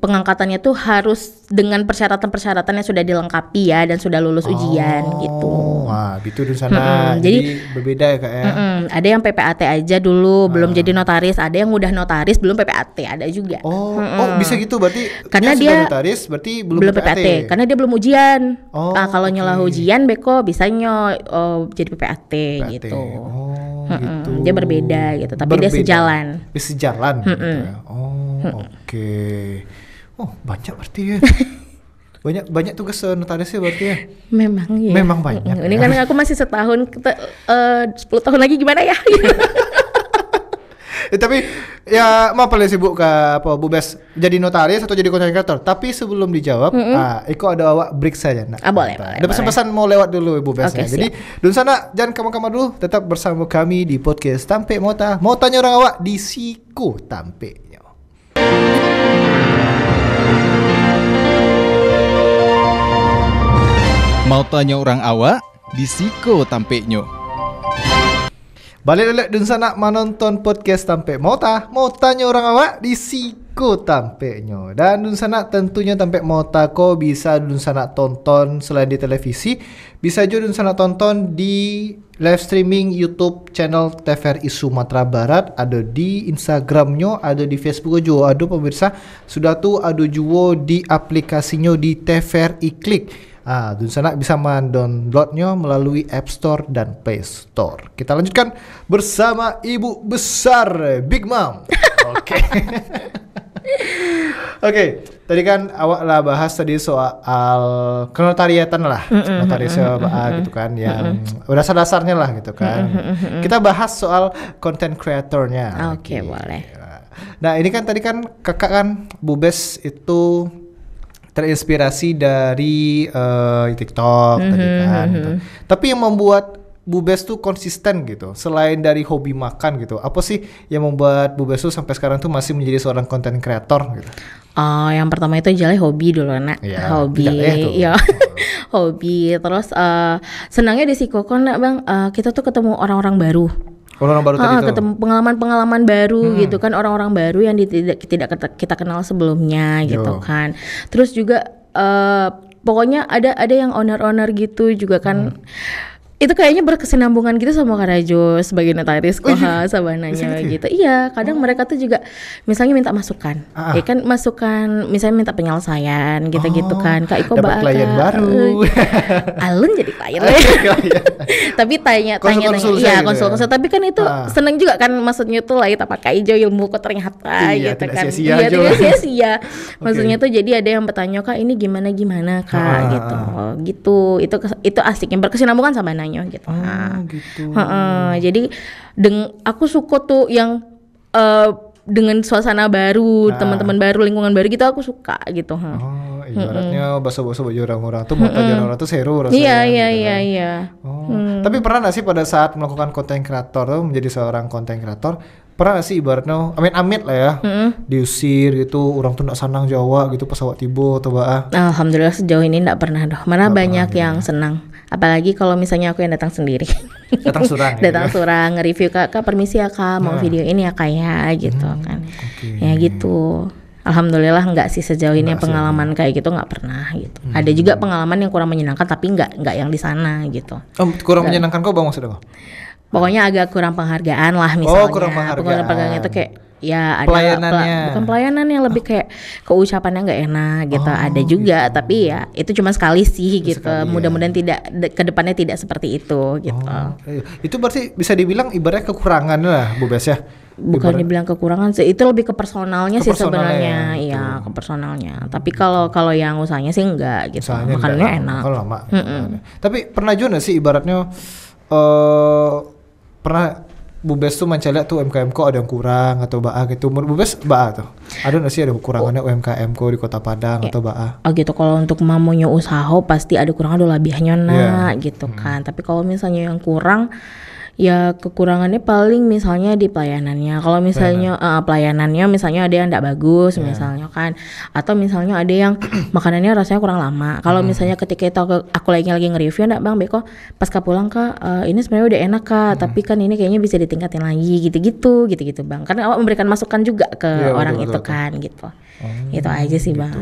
pengangkatannya tuh harus dengan persyaratan-persyaratan yang sudah dilengkapi ya dan sudah lulus oh. ujian gitu. Wah, gitu di sana. Hmm, Jadi, jadi berbeda ya kayak. Ya? Mm -mm. Ada yang PPAT aja dulu hmm. belum ah. jadi notaris, ada yang udah notaris belum PPAT, ada juga. Oh, hmm -mm. oh bisa gitu berarti. Karena dia notaris berarti belum, belum PPAT. PPAT karena dia belum ujian. Oh, nah, kalau okay. nyolah ujian beko bisa nyo oh, jadi PPAT, PPAT. gitu. Oh, hmm, gitu. Dia berbeda gitu, tapi berbeda. dia sejalan. Dia sejalan hmm, gitu ya. Oh, hmm. oke. Okay. Oh, banyak berarti ya. banyak banyak tugas notarisnya berarti ya memang ya memang banyak ini ya. kan aku masih setahun kita, eh, uh, tahun lagi gimana ya ya, tapi ya maaf paling sibuk ke apa Bu Bes jadi notaris atau jadi content Tapi sebelum dijawab, mm -hmm. ah, Iko ada awak break saja nak. Ah, boleh, boleh. Ada pesan-pesan mau lewat dulu Ibu Bes okay, ya. Jadi dun sana jangan kamu-kamu dulu, tetap bersama kami di podcast Tampe Mota. Mau tanya orang awak di Siko Tampe. Mau tanya orang awak? Di Siko tampeknya. Balik lagi di sana menonton podcast Tampe Mota. tanya orang awak di tampe Tampeknya. Dan di sana tentunya Tampe Mota ko bisa di sana tonton selain di televisi, bisa juga di sana tonton di live streaming YouTube channel TVRI Sumatera Barat, ada di Instagramnya, ada di Facebook juga. ada pemirsa, sudah tuh ada juga di aplikasinya di TVRI Klik. Ah, sana bisa mendownloadnya melalui App Store dan Play Store. Kita lanjutkan bersama Ibu Besar Big Mom. Oke. Oke, okay, tadi kan awak lah bahas tadi soal kenotariatan lah, mm -hmm, mm -hmm, gitu kan, ya, mm -hmm. yang dasar-dasarnya lah gitu kan. Kita bahas soal content creatornya. Oke, okay, gitu. boleh. Nah ini kan tadi kan kakak kan Bubes itu terinspirasi dari uh, TikTok mm -hmm, tadi kan. Mm -hmm. gitu. Tapi yang membuat Bu Bubes tuh konsisten gitu. Selain dari hobi makan gitu, apa sih yang membuat Bu Bubes tuh sampai sekarang tuh masih menjadi seorang konten kreator gitu? Uh, yang pertama itu jelas hobi dulu nak, ya, hobi, ya, hobi. Terus uh, senangnya di Sikokon nak bang, uh, kita tuh ketemu orang-orang baru Orang-orang baru tadi pengalaman-pengalaman baru hmm. gitu kan orang-orang baru yang tidak tidak kita kenal sebelumnya gitu Yo. gitu kan. Terus juga uh, pokoknya ada ada yang owner-owner gitu juga kan. Hmm itu kayaknya berkesinambungan gitu sama Karajo sebagai notaris oh, iya. koha iya. sabananya gitu. Iya, kadang oh. mereka tuh juga misalnya minta masukan. Ah. ah. Ya kan masukan misalnya minta penyelesaian gitu-gitu oh, kan. Kak Iko bakal klien eh, baru. Eh, gitu. Alun jadi klien. Oh, iya, iya. tapi tanya tanya konsul tanya, iya konsul gitu ya? konsul. Tapi kan itu ah. seneng juga kan maksudnya tuh lah kita pakai hijau kok ternyata iya, gitu kan. Sia -sia iya, tidak sia-sia. maksudnya okay. tuh jadi ada yang bertanya, "Kak, ini gimana gimana, Kak?" Ah. ah gitu. Ah, gitu. Itu itu asik yang berkesinambungan sama nanya gitu. Oh, nah, gitu. Ha -ha. Jadi deng aku suka tuh yang uh, dengan suasana baru, nah. teman-teman baru, lingkungan baru gitu aku suka gitu. Ha. Oh, ibaratnya hmm bahasa-bahasa baju orang-orang tuh, bahasa mm orang tuh seru rasanya. Iya, gitu iya, kan. iya, iya, iya. Tapi pernah gak sih pada saat melakukan konten kreator tuh menjadi seorang konten kreator, pernah gak sih ibaratnya mean, amit lah ya, hmm diusir gitu, orang tuh gak senang Jawa gitu pesawat awak tiba atau bah? Alhamdulillah sejauh ini gak pernah doh. Mana gak banyak pernah, gitu yang ya. senang. Apalagi kalau misalnya aku yang datang sendiri. Datang surang. Ya? datang ya. surang nge-review Kak, Kak permisi ya Kak, mau nah. video ini ya Kak ya gitu hmm, kan. Okay. Ya gitu. Alhamdulillah nggak sih sejauh ini pengalaman sih. kayak gitu nggak pernah gitu. Hmm. Ada juga pengalaman yang kurang menyenangkan tapi nggak nggak yang di sana gitu. Oh, kurang menyenangkan kok bang maksudnya apa? Pokoknya agak kurang penghargaan lah oh, misalnya. Oh kurang penghargaan. Penghargaan itu kayak ya ada pelayanannya pel bukan yang lebih kayak keucapannya nggak enak gitu oh, ada gitu. juga gitu. tapi ya itu cuma sekali sih gitu ya. mudah-mudahan ya. tidak kedepannya tidak seperti itu gitu oh, iya. itu berarti bisa dibilang ibaratnya kekurangan lah Bu Bes ya bukan dibilang kekurangan sih itu lebih ke personalnya sih sebenarnya ya, iya ke personalnya tapi kalau kalau yang usahanya sih enggak gitu usahanya makannya enak kalau lama mm -mm. tapi pernah juga sih ibaratnya uh, pernah Bubes tuh mencela tuh UMKM kok ada yang kurang atau baa gitu. Menurut Bubes baa tuh. Ada nggak sih ada kekurangannya oh. UMKM kok di Kota Padang yeah. atau baa? Oh gitu. Kalau untuk mamunya usaha pasti ada kurang ada lebihnya nah yeah. gitu hmm. kan. Tapi kalau misalnya yang kurang ya kekurangannya paling misalnya di pelayanannya kalau misalnya Pelayanan. uh, pelayanannya misalnya ada yang tidak bagus yeah. misalnya kan atau misalnya ada yang makanannya rasanya kurang lama kalau hmm. misalnya ketika itu aku, aku lagi lagi nge-review enggak Bang Beko Pas pulang Kak uh, ini sebenarnya udah enak Kak hmm. tapi kan ini kayaknya bisa ditingkatin lagi gitu-gitu gitu-gitu Bang karena awak memberikan masukan juga ke yeah, orang betul, itu kan gitu Oh, itu aja sih gitu. bang.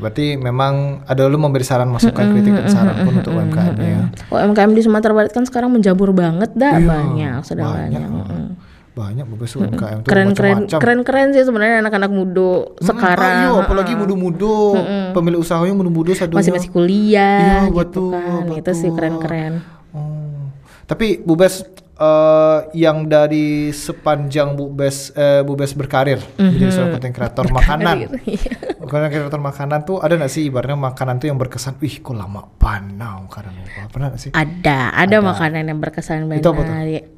Berarti memang ada lu memberi saran masukan kritik dan saran pun untuk UMKM ya. UMKM oh, di Sumatera Barat kan sekarang menjabur banget dah iya, banyak sudah banyak. banyak banyak bagus UMKM tuh keren, Keren, keren-keren sih sebenarnya anak-anak muda hmm, sekarang. Ayo, iya, apalagi muda-muda, hmm, pemilik usahanya muda-muda satunya. Masih masih kuliah iya, gitu betul, kan. Betul. Itu sih keren-keren. Oh. Tapi Bu Bes uh, yang dari sepanjang Bubes uh, eh, Bubes berkarir mm-hmm. jadi mhm. seorang konten kreator makanan. Iya. Konten kreator makanan tuh ada nggak sih ibaratnya makanan tuh yang berkesan? Ih, kok lama panau karena pernah nggak sih? Ada, ada, ada, makanan yang berkesan banget. Itu apa tuh?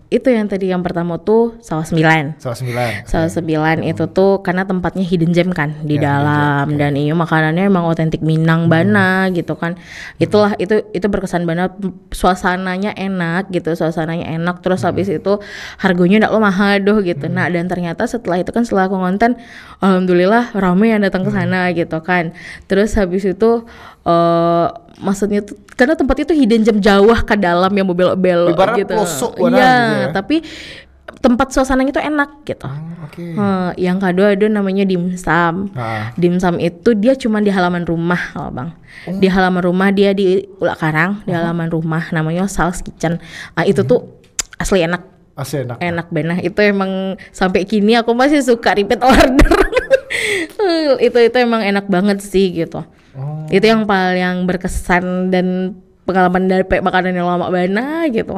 itu yang tadi yang pertama tuh Sawah Sembilan. Sawah Sembilan. Sawah Sembilan okay. itu hmm. tuh karena tempatnya hidden gem kan di yeah, ya, dalam okay. dan ini iya, makanannya emang otentik Minang hmm. Bana gitu kan. Hmm. Itulah hmm. itu itu berkesan banget suasananya enak gitu, suasananya enak terus hmm. habis itu harganya enggak lo mahal doh gitu. Hmm. Nah, dan ternyata setelah itu kan setelah aku ngonten alhamdulillah ramai yang datang ke hmm. sana hmm. gitu kan. Terus habis itu uh, maksudnya tuh karena tempat itu hidden jam jauh ke dalam yang belok-belok gitu. pelosok ya, ya, tapi tempat suasananya itu enak gitu. Ah, oke. okay. Eh, hmm, yang kedua itu namanya dimsum. Ah. Dimsum itu dia cuma di halaman rumah, loh bang. Oh. Di halaman rumah dia di Ulak Karang, di oh. halaman rumah namanya Sal's Kitchen. Ah itu hmm. tuh asli enak. Asli enak. Enak benar. Nah, itu emang sampai kini aku masih suka repeat order. itu itu emang enak banget sih gitu. Oh. Itu yang paling berkesan dan pengalaman dari makanan yang lama banget gitu.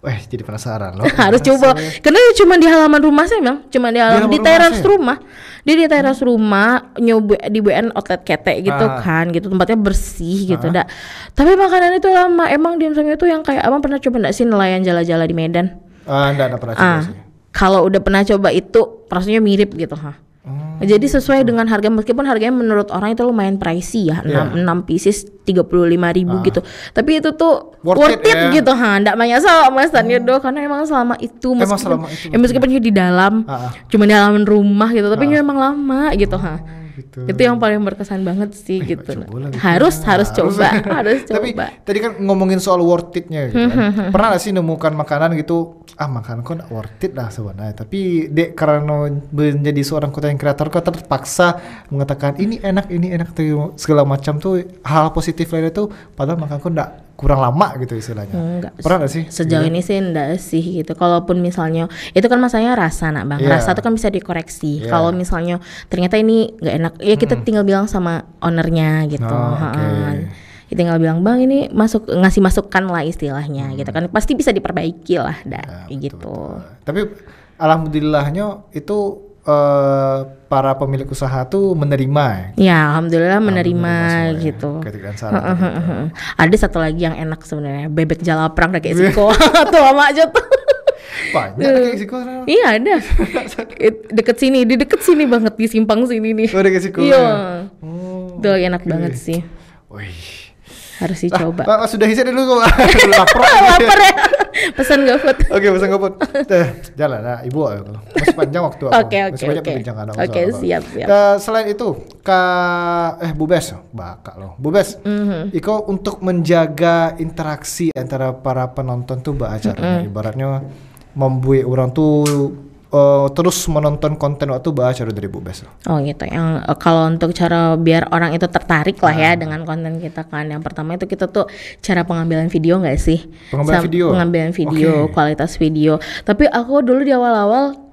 Wah, jadi penasaran loh. Harus coba. Karena cuma di halaman rumah sih Bang. Cuma di halaman di, di teras rumah. Dia di teras hmm. rumah nyoba di BN outlet kete gitu ah. kan, gitu tempatnya bersih gitu, ah. Tapi makanan itu lama. Emang dimsumnya itu yang kayak Abang pernah coba enggak sih nelayan jala-jala di Medan? Ah, enggak, enggak pernah coba ah. sih. Kalau udah pernah coba itu rasanya mirip gitu, ha. Jadi sesuai dengan harga meskipun harganya menurut orang itu lumayan pricey ya, iya. enam yeah. 6, tiga pieces lima ribu ah. gitu. Tapi itu tuh worth, worth it, it yeah. gitu, ha. Enggak menyesal Mas hmm. doh karena emang selama itu meskipun, emang selama itu, ya, meskipun ya. di dalam, ah. cuma di dalam rumah gitu, tapi ah. emang lama gitu, ha gitu. Itu yang paling berkesan banget sih eh, gitu. Lah, gitu. Harus nah, harus coba, harus coba. Tapi tadi kan ngomongin soal worth it-nya gitu. kan. Pernah gak sih nemukan makanan gitu, ah makanan kok worth it lah sebenarnya, tapi dek karena menjadi seorang konten kreator kok terpaksa mengatakan ini enak, ini enak segala macam tuh hal positif lainnya tuh padahal makanan kok enggak kurang lama gitu istilahnya. Enggak. Pernah gak sih? Sejauh gitu? ini sih enggak sih gitu. Kalaupun misalnya itu kan masalahnya rasa nak Bang. Yeah. Rasa itu kan bisa dikoreksi. Yeah. Kalau misalnya ternyata ini nggak enak, ya kita hmm. tinggal bilang sama ownernya gitu. Oh, okay. Kita tinggal bilang bang ini masuk ngasih masukan lah istilahnya hmm. gitu kan pasti bisa diperbaiki lah dah ya, betul, gitu. Betul. Tapi alhamdulillahnya itu Eh, para pemilik usaha tuh menerima ya? ya alhamdulillah, menerima ya. gitu. Kritikan saran. Ada satu lagi yang enak sebenarnya, bebek jalaprang kayak Ziko tuh sama aja tuh. Iya. iya, ada. deket sini, di deket sini banget di simpang sini nih. Oh, deket Iya. Ya? Oh, tuh enak banget sih. Wih harus dicoba. Ah, ah, sudah hisap dulu kok. Lapar. Gitu Lapar ya pesan gak put, Oke, okay, pesan food Teh, jalan lah ibu kalau masih panjang waktu aku. Oke, okay, Okay, masih banyak okay. perbincangan Oke, okay, siap, siap. Uh, selain itu, Kak eh bu Bes bakal loh. bu Mm-hmm. Iko untuk menjaga interaksi antara para penonton tuh mbak mm-hmm. ibaratnya membuat orang tuh uh, terus menonton konten waktu bahas cara dari Bu Bes. Oh gitu. Yang uh, kalau untuk cara biar orang itu tertarik lah ya ah. dengan konten kita kan. Yang pertama itu kita tuh cara pengambilan video nggak sih? Pengambilan Sa video. Pengambilan video, okay. kualitas video. Tapi aku dulu di awal-awal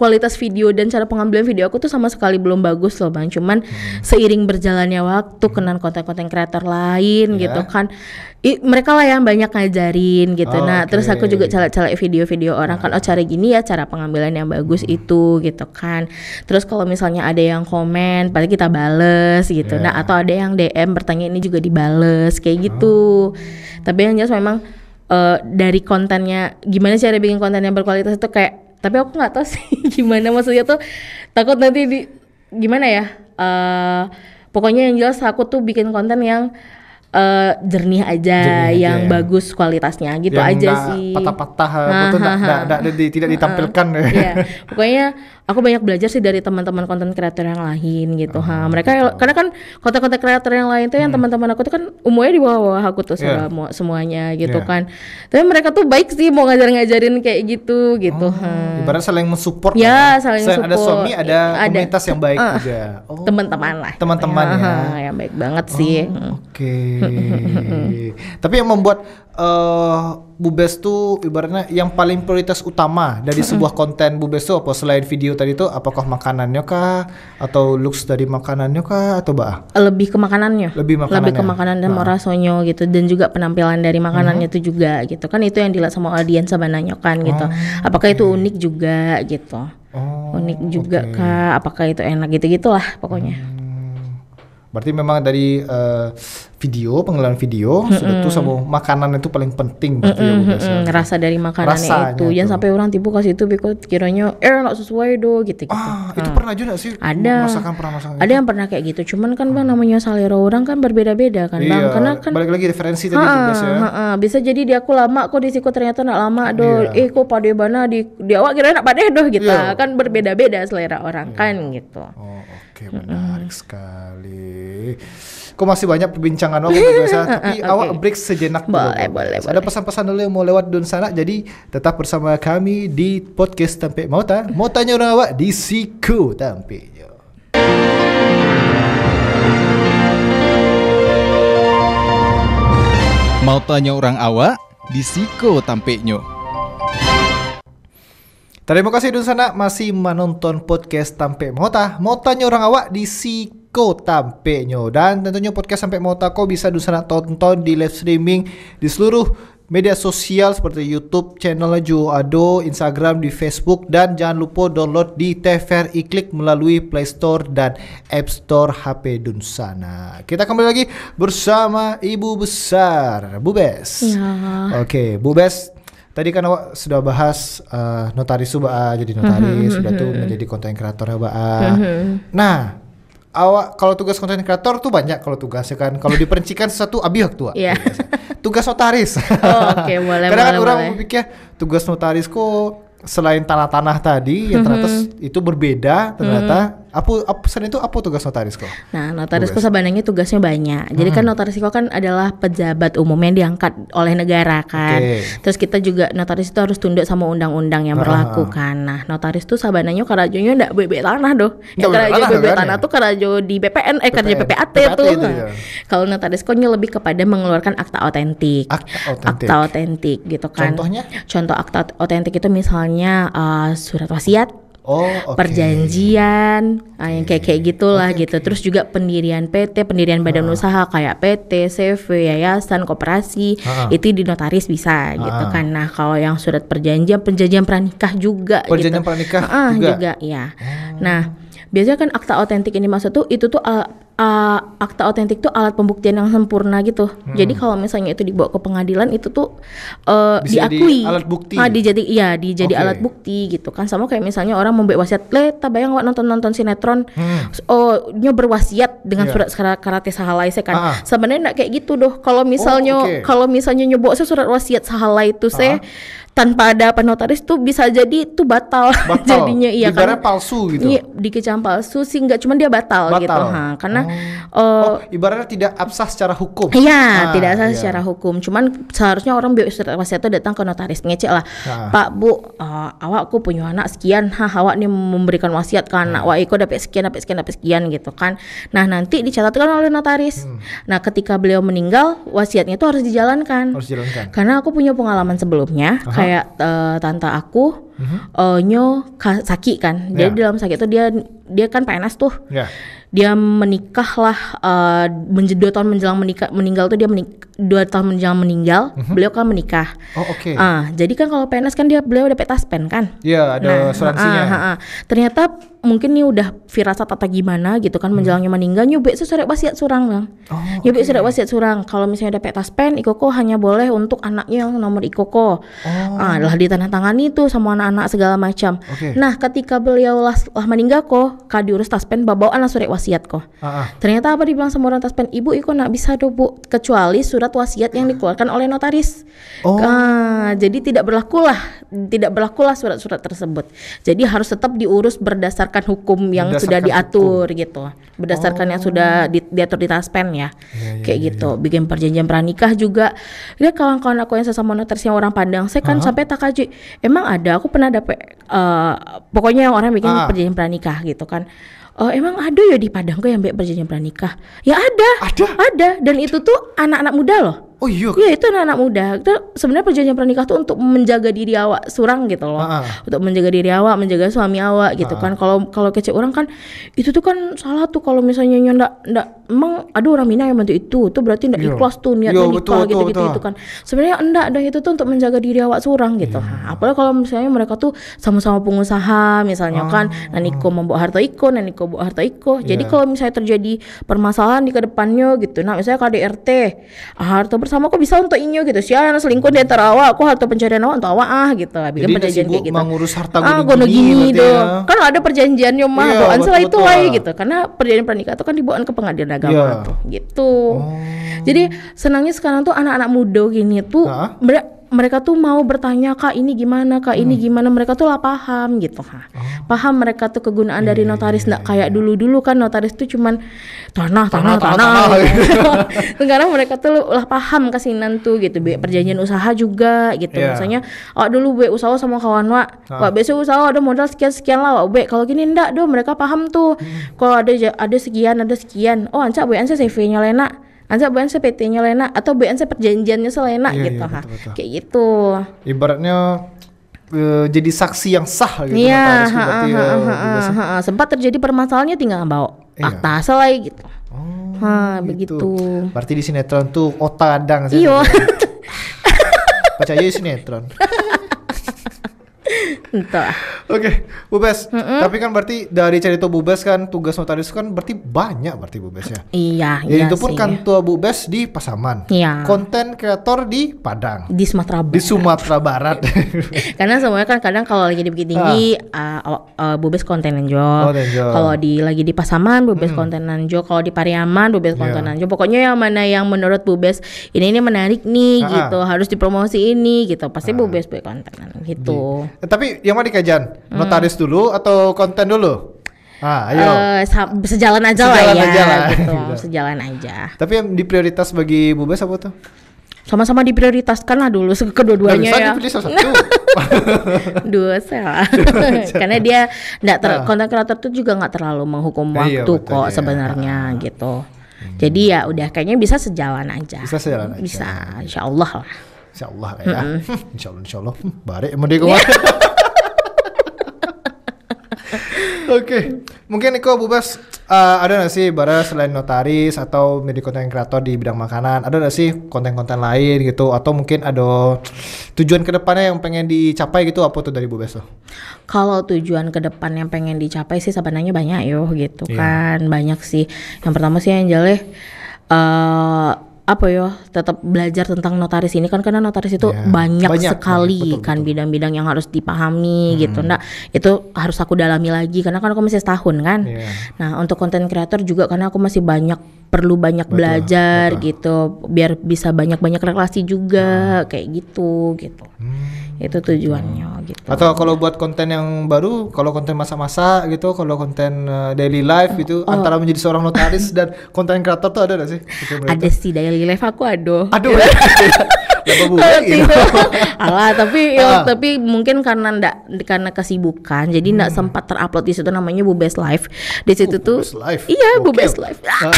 kualitas video dan cara pengambilan video aku tuh sama sekali belum bagus loh bang cuman hmm. seiring berjalannya waktu hmm. kenan konten-konten kreator lain yeah. gitu kan I, mereka lah yang banyak ngajarin gitu nah, oh, nah terus aku juga celak-celak video-video orang kan, nah. kan oh cara gini ya cara pengambilan yang bagus hmm. itu gitu kan terus kalau misalnya ada yang komen pasti kita bales gitu yeah. nah iya. atau ada yang DM bertanya ini juga dibales kayak oh. gitu tapi yang jelas memang uh, dari kontennya gimana cara bikin konten yang berkualitas itu kayak tapi aku nggak tahu sih gimana maksudnya tuh takut nanti di gimana ya uh, pokoknya yang jelas aku tuh bikin konten yang uh, jernih aja jernih yang ya. bagus kualitasnya gitu yang aja sih patah-patah nah, tuh tidak ditampilkan uh, ya pokoknya aku banyak belajar sih dari teman-teman konten kreator yang lain gitu uh, ha ah, mereka betul. karena kan konten-konten kreator yang lain tuh yang hmm. teman-teman aku tuh kan umurnya di bawah-bawah aku tuh yeah. Iya. semuanya gitu yeah. kan tapi mereka tuh baik sih mau ngajarin ngajarin kayak gitu gitu oh, ha. ibarat saling mensupport ya kan? saling support. ada suami ada, ada komunitas yang baik uh, juga oh, teman-teman lah teman-teman ya, ya. yang baik banget oh, sih oke okay. tapi yang membuat uh, eh, Bubes tuh ibaratnya yang paling prioritas utama dari sebuah konten Bubes tuh apa selain video tadi tuh apakah makanannya kah atau looks dari makanannya kah atau bah? Lebih ke makanannya. Lebih makanannya. Lebih ke makanan dan nah. rasanya gitu dan juga penampilan dari mm-hmm. makanannya hmm. tuh juga gitu. Kan itu yang dilihat sama audiens sabananya kan gitu. Oh, apakah okay. itu unik juga gitu. Oh, unik juga okay. kah? Apakah itu enak gitu-gitulah pokoknya. Hmm Berarti memang dari uh, video pengelolaan video mm -hmm. sudah tuh sama makanan itu paling penting berarti mm -hmm. ya mm -hmm. rasa dari makanan itu. Jangan sampai orang tipu kasih itu because kiranya eh nggak sesuai do gitu-gitu. Ah, itu hmm. pernah juga sih? Ada. Masakan pernah masakan. Ada gitu. yang pernah kayak gitu. Cuman kan hmm. Bang namanya selera orang kan berbeda-beda kan iya, Bang. Karena kan balik lagi referensi ha, tadi juga sih. Ya. bisa jadi di aku lama kok di siku ternyata enggak lama do. Iya. Eh kok pade bana di di awak kira nak pade do gitu. Iya. Kan berbeda-beda selera orang iya. kan gitu. Oh, okay. Oke, iya, menarik mm. sekali. Kok masih banyak perbincangan waktu biasa, tapi okay. awak break sejenak dulu. Boleh, boleh, boleh. Ada pesan-pesan dulu yang mau lewat dun sana, jadi tetap bersama kami di podcast Tempe Mauta. Mau tanya orang awak di Siku Tempe. Mau tanya orang awak di Siko Tampeknyo. Terima kasih di sana masih menonton podcast Tampe Mota. Motanya orang awak di Siko Tampe nyo dan tentunya podcast Tampe Mota kau bisa di sana tonton di live streaming di seluruh media sosial seperti YouTube channel juga Ado, Instagram di Facebook dan jangan lupa download di TVRI Klik melalui Play Store dan App Store HP Dun sana. Kita kembali lagi bersama Ibu Besar, Bu Bes. Ya. Oke, Bu Bes Tadi kan awak sudah bahas uh, notaris suba jadi notaris, mm -hmm, sudah tuh mm-hmm. menjadi konten kreator mbak ya, Mm -hmm. Nah, awak kalau tugas konten kreator tuh banyak kalau tugasnya kan. Kalau dipercikan sesuatu abih tua. Iya. iya. tugas notaris. oh, Oke, okay, boleh. Karena kan orang berpikir tugas notaris kok selain tanah-tanah tadi, ya ternyata yang mm-hmm. ternyata itu berbeda ternyata. Mm -hmm apa, apa selain itu apa tugas notaris kok? Nah, notaris kok sebenarnya tugasnya banyak. Jadi kan hmm. kan notaris kok kan adalah pejabat umum yang diangkat oleh negara kan. Okay. Terus kita juga notaris itu harus tunduk sama undang-undang yang ah, ah, ah. berlaku -huh. kan. Nah, notaris tuh sabananya karajonya ndak bebek tanah doh. Ya, karajo bebek kan? tanah tuh karajo di BPN eh BPN. karajo PPAT, PPAT tuh. Nah. Itu, ya. Kalau notaris koknya lebih kepada mengeluarkan akta otentik. Akta otentik gitu kan. Contohnya? Contoh akta otentik itu misalnya uh, surat wasiat oh, okay. perjanjian okay. Ah, yang kayak kayak gitulah okay, gitu. Okay. Terus juga pendirian PT, pendirian badan ah. usaha kayak PT, CV, yayasan, koperasi uh. itu di notaris bisa uh. gitu kan. Nah kalau yang surat perjanjian, perjanjian pernikah juga. Perjanjian gitu. pernikah uh, juga. juga ya. Hmm. Nah biasanya kan akta otentik ini maksud tuh itu tuh uh, uh, akta otentik tuh alat pembuktian yang sempurna gitu. Hmm. Jadi kalau misalnya itu dibawa ke pengadilan itu tuh uh, Bisa diakui. Jadi alat bukti. Nah, dijadi iya, dijadi okay. alat bukti gitu kan. Sama kayak misalnya orang membuat wasiat, "Le, tabayang wak nonton-nonton sinetron, hmm. oh nyoba berwasiat dengan yeah. surat karate sahalai saya kan." Ah. Sebenarnya enggak kayak gitu doh. Kalau misalnya oh, okay. kalau misalnya nyobok saya surat wasiat sahalai itu ah. saya tanpa ada penotaris tuh bisa jadi tuh batal, batal. jadinya iya kan karena palsu gitu iya dikecam palsu sih nggak cuma dia batal, batal. gitu ha, karena oh. Uh, ibaratnya tidak absah secara hukum iya nah, tidak absah iya. secara hukum cuman seharusnya orang biasa itu datang ke notaris ngecek lah nah. pak bu uh, eh, awak aku punya anak sekian ha awak nih memberikan wasiat ke anak hmm. wah iko dapat sekian dapat sekian dapat sekian gitu kan nah nanti dicatatkan oleh notaris hmm. nah ketika beliau meninggal wasiatnya itu harus dijalankan harus dijalankan karena aku punya pengalaman sebelumnya Aha kayak uh, tante aku mm-hmm. uh, nyo sakit kan. Jadi yeah. dalam sakit itu dia dia kan PNS tuh. Yeah. Dia menikah lah uh, eh, dua tahun menjelang menikah meninggal tuh dia menik- dua tahun menjelang meninggal mm-hmm. beliau kan menikah. Oh oke. Okay. Uh, jadi kan kalau PNS kan dia beliau udah dapat taspen kan. Iya yeah, ada nah, asuransinya. Uh, uh, uh, Ternyata mungkin nih udah firasat atau gimana gitu kan hmm. menjelangnya meninggal nyubek surat wasiat surang kan Oh, nyobe okay. wasiat surang. Kalau misalnya ada pen ikoko hanya boleh untuk anaknya yang nomor ikoko. Oh. Ah, lah ditandatangani itu sama anak anak segala macam. Okay. Nah, ketika beliau lah, lah meninggal kok, kadiurus taspen anak surat wasiat kok. Uh -uh. Ternyata apa dibilang sama orang taspen, ibu iko nak bisa do bu, kecuali surat wasiat yang dikeluarkan oleh notaris. Oh. Uh, jadi tidak berlakulah, tidak berlakulah surat-surat tersebut. Jadi harus tetap diurus berdasarkan hukum yang berdasarkan sudah diatur hukum. gitu, berdasarkan oh. yang sudah oh. di, diatur di taspen ya, yeah, yeah, kayak yeah, gitu. Yeah. Bikin perjanjian pranikah juga. Ya kawan-kawan aku yang sesama notaris yang orang Padang, saya kan uh ah. -huh. sampai tak emang ada aku pernah dapet uh, pokoknya yang orang bikin ah. perjanjian pranikah gitu kan uh, emang ada ya di Padang kok yang bikin perjanjian pranikah? Ya ada. Ada. Ada dan ada. itu tuh anak-anak muda loh. Oh iya. Iya itu anak-anak muda. Itu sebenarnya perjanjian pernikah tuh untuk menjaga diri awak surang gitu loh. Uh-uh. Untuk menjaga diri awak, menjaga suami awak gitu uh-uh. kan. Kalau kalau kece orang kan itu tuh kan salah tuh kalau misalnya ndak ndak emang ada orang Mina yang bantu itu. Itu berarti ndak iya. ikhlas tuh niat Yo, iya, menikah gitu-gitu itu kan. Sebenarnya ndak, ada itu tuh untuk menjaga diri awak surang gitu. Yeah. Nah, apalagi kalau misalnya mereka tuh sama-sama pengusaha misalnya uh-huh. kan ah. Naniko membawa harta Iko, Naniko bawa harta Iko. Jadi yeah. kalau misalnya terjadi permasalahan di kedepannya gitu. Nah, misalnya KDRT, ah, harta bersama sama aku bisa untuk inyo gitu sih yang selingkuh di antara awak aku harta pencarian awak untuk awak ah gitu bikin perjanjian kayak gitu mengurus harta ah gue gini, gini ya. kan ada perjanjiannya mah yeah, setelah itu lah gitu karena perjanjian pernikahan itu kan dibawaan ke pengadilan agama yeah. tuh, gitu oh. Jadi senangnya sekarang tuh anak-anak muda gini tuh huh? mereka tuh mau bertanya kak ini gimana kak ini hmm. gimana mereka tuh lah paham gitu kak oh. paham mereka tuh kegunaan dari iya, iya, notaris iya, nggak kayak dulu dulu kan notaris tuh cuman tanah tanah tanah, tanah, tanah gitu. sekarang mereka tuh lah paham kesinan tuh gitu be perjanjian usaha juga gitu yeah. misalnya oh dulu be usaha sama kawan wa ah. wa be besok usaha ada modal sekian sekian lah be kalau gini ndak do mereka paham tuh hmm. kalau ada ada sekian ada sekian oh anca be anca cv-nya lena Ansa BNC PT-nya Lena atau BNC perjanjiannya Selena iya, iya, gitu iya, betul, betul. kayak gitu ibaratnya uh, jadi saksi yang sah gitu iya, ya, sempat terjadi permasalahannya tinggal bawa iya. akta selai gitu oh, ha, gitu. begitu berarti di sinetron tuh otak kadang iya percaya sinetron Entah. Oke, okay, Bubes. Mm hmm Tapi kan berarti dari cerita Bubes kan tugas notaris kan berarti banyak berarti Bubes ya. Iya, Jadi iya itu pun kan tua Bubes di Pasaman. Iya. Konten kreator di Padang. Di Sumatera Barat. Di Sumatera Barat. Karena semuanya kan kadang kalau lagi di Bukit Tinggi ah. uh, uh, Bubes konten Oh, Kalau di lagi di Pasaman Bubes hmm. konten Jo. kalau di Pariaman Bubes iya. konten yeah. Jo. Pokoknya yang mana yang menurut Bubes ini ini menarik nih ah. ah. gitu, harus dipromosi ini gitu. Pasti ah. Bubes konten gitu. Di Eh, tapi yang mana kajian, Hmm. Notaris dulu atau konten dulu? Ah, ayo. Uh, sejalan aja sejalan lah ya. Aja lah. Gitu. Iya. sejalan aja. Tapi yang diprioritas bagi Bubes apa tuh? Sama-sama diprioritaskan lah dulu kedua-duanya nah, ya. dipilih salah satu. Dua salah. Karena dia enggak ter ah. konten kreator tuh juga nggak terlalu menghukum iya, waktu iya, kok sebenarnya uh. gitu. Hmm. Jadi ya udah kayaknya bisa sejalan aja. Bisa sejalan aja. Bisa, insyaallah lah. Insya Allah ya mm -hmm. insya Allah, insya Allah. Barek mending dia iya. Oke, mungkin Iko Bubas uh, eh, ada nggak sih bara selain notaris atau menjadi konten kreator di bidang makanan ada nggak sih konten-konten lain gitu atau mungkin ada tujuan kedepannya yang pengen dicapai gitu apa tuh dari Bubas tuh? Kalau tujuan kedepan yang pengen dicapai sih sebenarnya banyak yo gitu yeah. kan banyak sih. Yang pertama sih yang jelek. Ya, eh, apa ya tetap belajar tentang notaris ini kan karena notaris itu yeah. banyak, banyak sekali banyak, betul, kan bidang-bidang yang harus dipahami hmm. gitu ndak? itu harus aku dalami lagi karena kan aku masih setahun kan yeah. nah untuk konten kreator juga karena aku masih banyak perlu banyak betul, belajar betul. gitu biar bisa banyak-banyak relasi juga hmm. kayak gitu gitu hmm itu tujuannya hmm. gitu atau kalau buat konten yang baru kalau konten masa-masa gitu kalau konten uh, daily life oh, gitu oh. antara menjadi seorang notaris dan konten kreator tuh ada gak sih gitu, ada sih daily life aku aduh aduh Allah tapi ya, ah. tapi mungkin karena ndak karena kesibukan jadi ndak hmm. sempat terupload di situ namanya bu best life Di situ oh, tuh life. Iya, okay. Bubes life ah.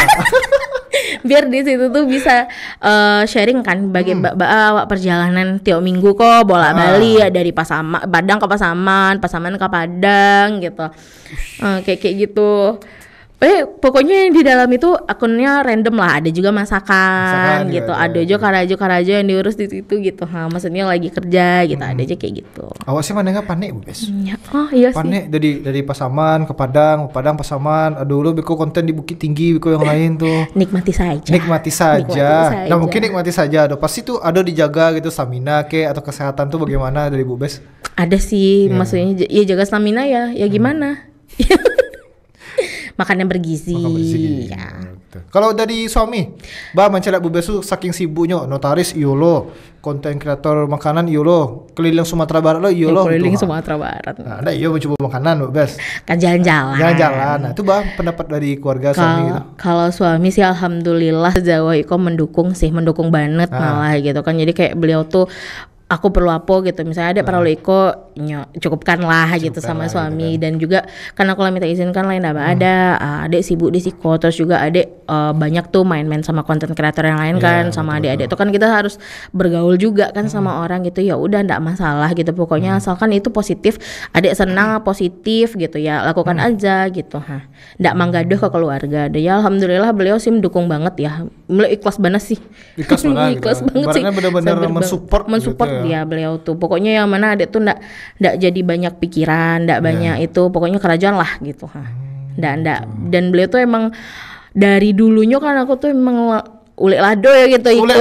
Biar di situ tuh bisa uh, sharing kan bagi hmm. -ba ah, perjalanan tiap minggu kok bolak-balik uh. ya dari Pasaman, Padang ke Pasaman, Pasaman ke Padang gitu. Uh, kayak kayak gitu. Eh pokoknya yang di dalam itu akunnya random lah. Ada juga masakan, masakan gitu. Ada aja karajo karajo yang diurus di situ gitu. Ha, maksudnya lagi kerja gitu. Hmm. Ada aja kayak gitu. Awasnya mana nggak panik bes? Hmm, ya, oh iya panik sih. dari dari Pasaman ke Padang, Padang Pasaman. Aduh lu beko konten di Bukit Tinggi, beko yang lain tuh. nikmati saja. Nikmati saja. Nikmati saja. Nah mungkin nikmati saja. Ada pasti tuh ada dijaga gitu stamina ke atau kesehatan tuh bagaimana dari Bu Bes? Ada sih, iya. maksudnya ya jaga stamina ya. Ya hmm. gimana? Hmm. makanan bergizi. bergizi. Ya. Iya, kalau dari suami, Mbak bu Besu saking sibuknya notaris iolo, iya konten kreator makanan iolo, iya keliling Sumatera Barat lo iolo, Ya, keliling Sumatera Barat. Nah, ada Yolo mencoba makanan bes. Kan jalan-jalan. Jalan-jalan. Nah, itu bah pendapat dari keluarga kalo, suami gitu. Kalau suami sih alhamdulillah sejauh Iko mendukung sih, mendukung banget ah. malah gitu kan. Jadi kayak beliau tuh aku perlu apa gitu misalnya ada perlu iko lah gitu sama gitu suami gitu dan juga karena aku lah minta izin kan lain hmm. ada uh, ah, adek sibuk di siko terus juga adek uh, eh, banyak tuh main-main sama konten kreator yang lain yeah, kan sama adek-adek. itu kan kita harus bergaul juga kan hmm. sama orang gitu ya udah ndak masalah gitu pokoknya hmm. asalkan itu positif adek senang hmm. positif gitu ya lakukan hmm. aja gitu ha ndak kok ke keluarga deh ya alhamdulillah beliau sih mendukung banget ya mulai ikhlas banget sih ikhlas banget ikhlas gitu. banget sih benar-benar mensupport gitu mensupport ya dia beliau tuh pokoknya yang mana adik tuh ndak ndak jadi banyak pikiran ndak yeah. banyak itu pokoknya kerajaan lah gitu ha hmm, ndak ndak gitu. dan beliau tuh emang dari dulunya kan aku tuh emang ulik lado ya gitu itu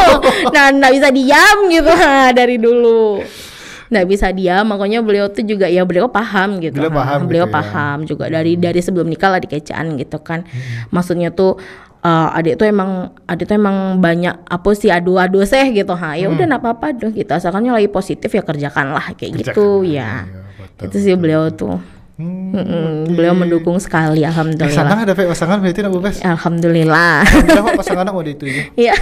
nah ndak bisa diam gitu ha, dari dulu nggak bisa diam makanya beliau tuh juga ya beliau paham gitu beliau kan. paham beliau gitu ya. paham ya. juga dari hmm. dari sebelum nikah lah di kecaan gitu kan hmm. maksudnya tuh uh, adik tuh emang adik tuh emang banyak apa sih adu-adu seh gitu ha ya udah hmm. apa-apa dong kita gitu. asalkannya lagi positif ya kerjakanlah kayak kerjakan. gitu ya, ya betul, itu sih betul. beliau tuh Hmm, Okay. beliau mendukung sekali alhamdulillah. Eh, ada pasangan berarti Nabu Bes. Alhamdulillah. Alhamdulillah pasangan mau itu ya. Iya.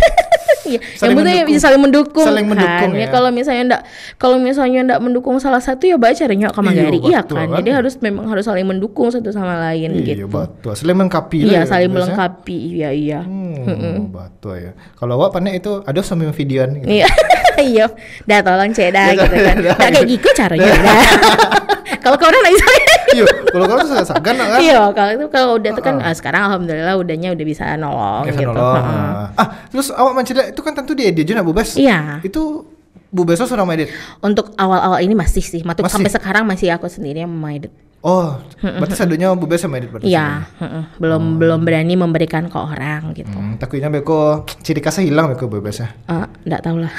Iya. Yang penting bisa saling mendukung. Saling mendukung kan? ya. ya. kalau misalnya enggak kalau misalnya enggak mendukung salah satu ya baca renyok kamar iya, iya kan. Jadi harus memang harus saling mendukung satu sama lain iya, gitu. Iya betul. Saling melengkapi Iya, ya, saling ya. melengkapi. Iya iya. Hmm, hmm. betul ya. Kalau awak nih itu ada sambil videoan gitu. Iya. iya. Dah tolong cek dah gitu kan. Enggak kayak gitu caranya. Kalau kau udah enggak bisa Iya, kalau kamu tuh segan kan? Iya, kalau itu kalau udah tuh kan ah, sekarang alhamdulillah udahnya udah bisa nolong bisa gitu. Nolong. Nah. Ah, terus awak mencela itu kan tentu dia Edion ya, Bu Bes. Iya. Itu Bu Beso sudah edit? Untuk awal-awal ini masih sih, masih. sampai sekarang masih aku sendiri yang edit Oh, berarti sadunya bubes sama edit berarti. Iya, belum hmm. belum berani memberikan ke orang gitu. Hmm, takutnya beko ciri khasnya hilang beko bubesnya. Uh, eh, enggak tahu lah.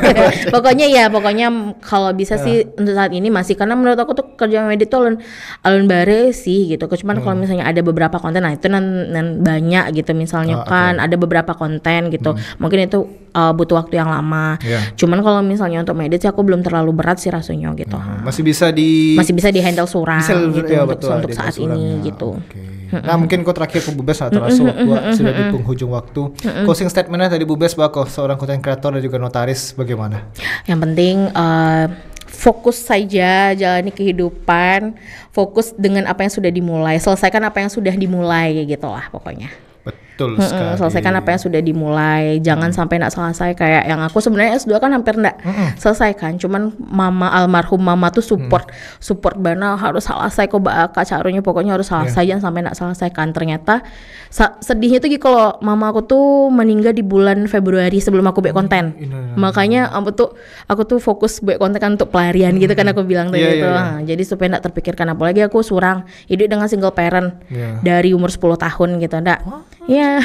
pokoknya ya, pokoknya kalau bisa uh. sih untuk saat ini masih karena menurut aku tuh kerja sama edit tuh alun, alun bare sih gitu. Cuman hmm. kalau misalnya ada beberapa konten nah itu nan, banyak gitu misalnya oh, kan okay. ada beberapa konten gitu. Hmm. Mungkin itu uh, butuh waktu yang lama. Yeah. Cuman kalau misalnya untuk medit sih aku belum terlalu berat sih rasanya gitu. Hmm. Masih bisa di Masih bisa di handle surat. Bisa gitu ya, untuk, betul, untuk saat ini ya. gitu. Okay. Nah mungkin kok terakhir ke Bubes nah, terasa waktu sudah di penghujung waktu. Closing statementnya tadi Bubes bahwa seorang konten kreator dan juga notaris bagaimana? Yang penting uh, fokus saja jalani kehidupan, fokus dengan apa yang sudah dimulai, selesaikan apa yang sudah dimulai gitu lah pokoknya. Betul sekali. Selesaikan apa yang sudah dimulai. Jangan hmm. sampai nak selesai kayak yang aku sebenarnya S2 kan hampir ndak hmm. selesaikan. Cuman mama almarhum mama tuh support hmm. support banget harus selesai kok Kak Carunya pokoknya harus iya. selesai yeah. jangan sampai nak selesaikan. Ternyata sedihnya tuh kalau mama aku tuh meninggal di bulan Februari sebelum aku buat konten. Hmm. Makanya aku tuh aku tuh fokus buat konten kan untuk pelarian hmm. gitu kan hmm. aku bilang tadi yeah, itu. Yeah, iya, iya. yeah. Jadi supaya ndak terpikirkan apalagi aku surang hidup dengan single parent yeah. dari umur 10 tahun gitu. Ndak. Iya, nha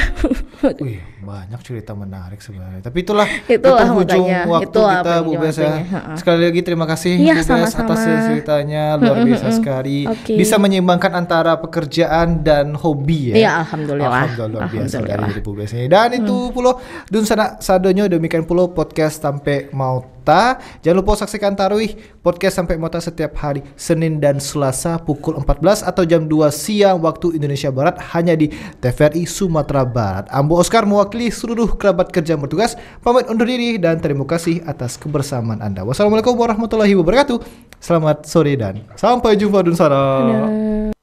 Ui, banyak cerita menarik sebenarnya. Tapi itulah itu ujung waktu itulah kita Bu Bes ya. Sekali lagi terima kasih ya, Bu Bes atas ceritanya luar biasa sekali. Okay. Bisa menyeimbangkan antara pekerjaan dan hobi ya. ya alhamdulillah. Alhamdulillah luar biasa alhamdulillah. dari Bu Bes ini. Dan hmm. pulau dun sana sadonyo demikian pulau podcast sampai mau Ta, Jangan lupa saksikan Tarwih podcast sampai Mota setiap hari Senin dan Selasa pukul 14 atau jam 2 siang waktu Indonesia Barat hanya di TVRI Sumatera Barat. Ambo Oscar mewakili mewakili seluruh kerabat kerja bertugas, pamit undur diri dan terima kasih atas kebersamaan Anda. Wassalamualaikum warahmatullahi wabarakatuh. Selamat sore dan sampai jumpa dunsara. sana.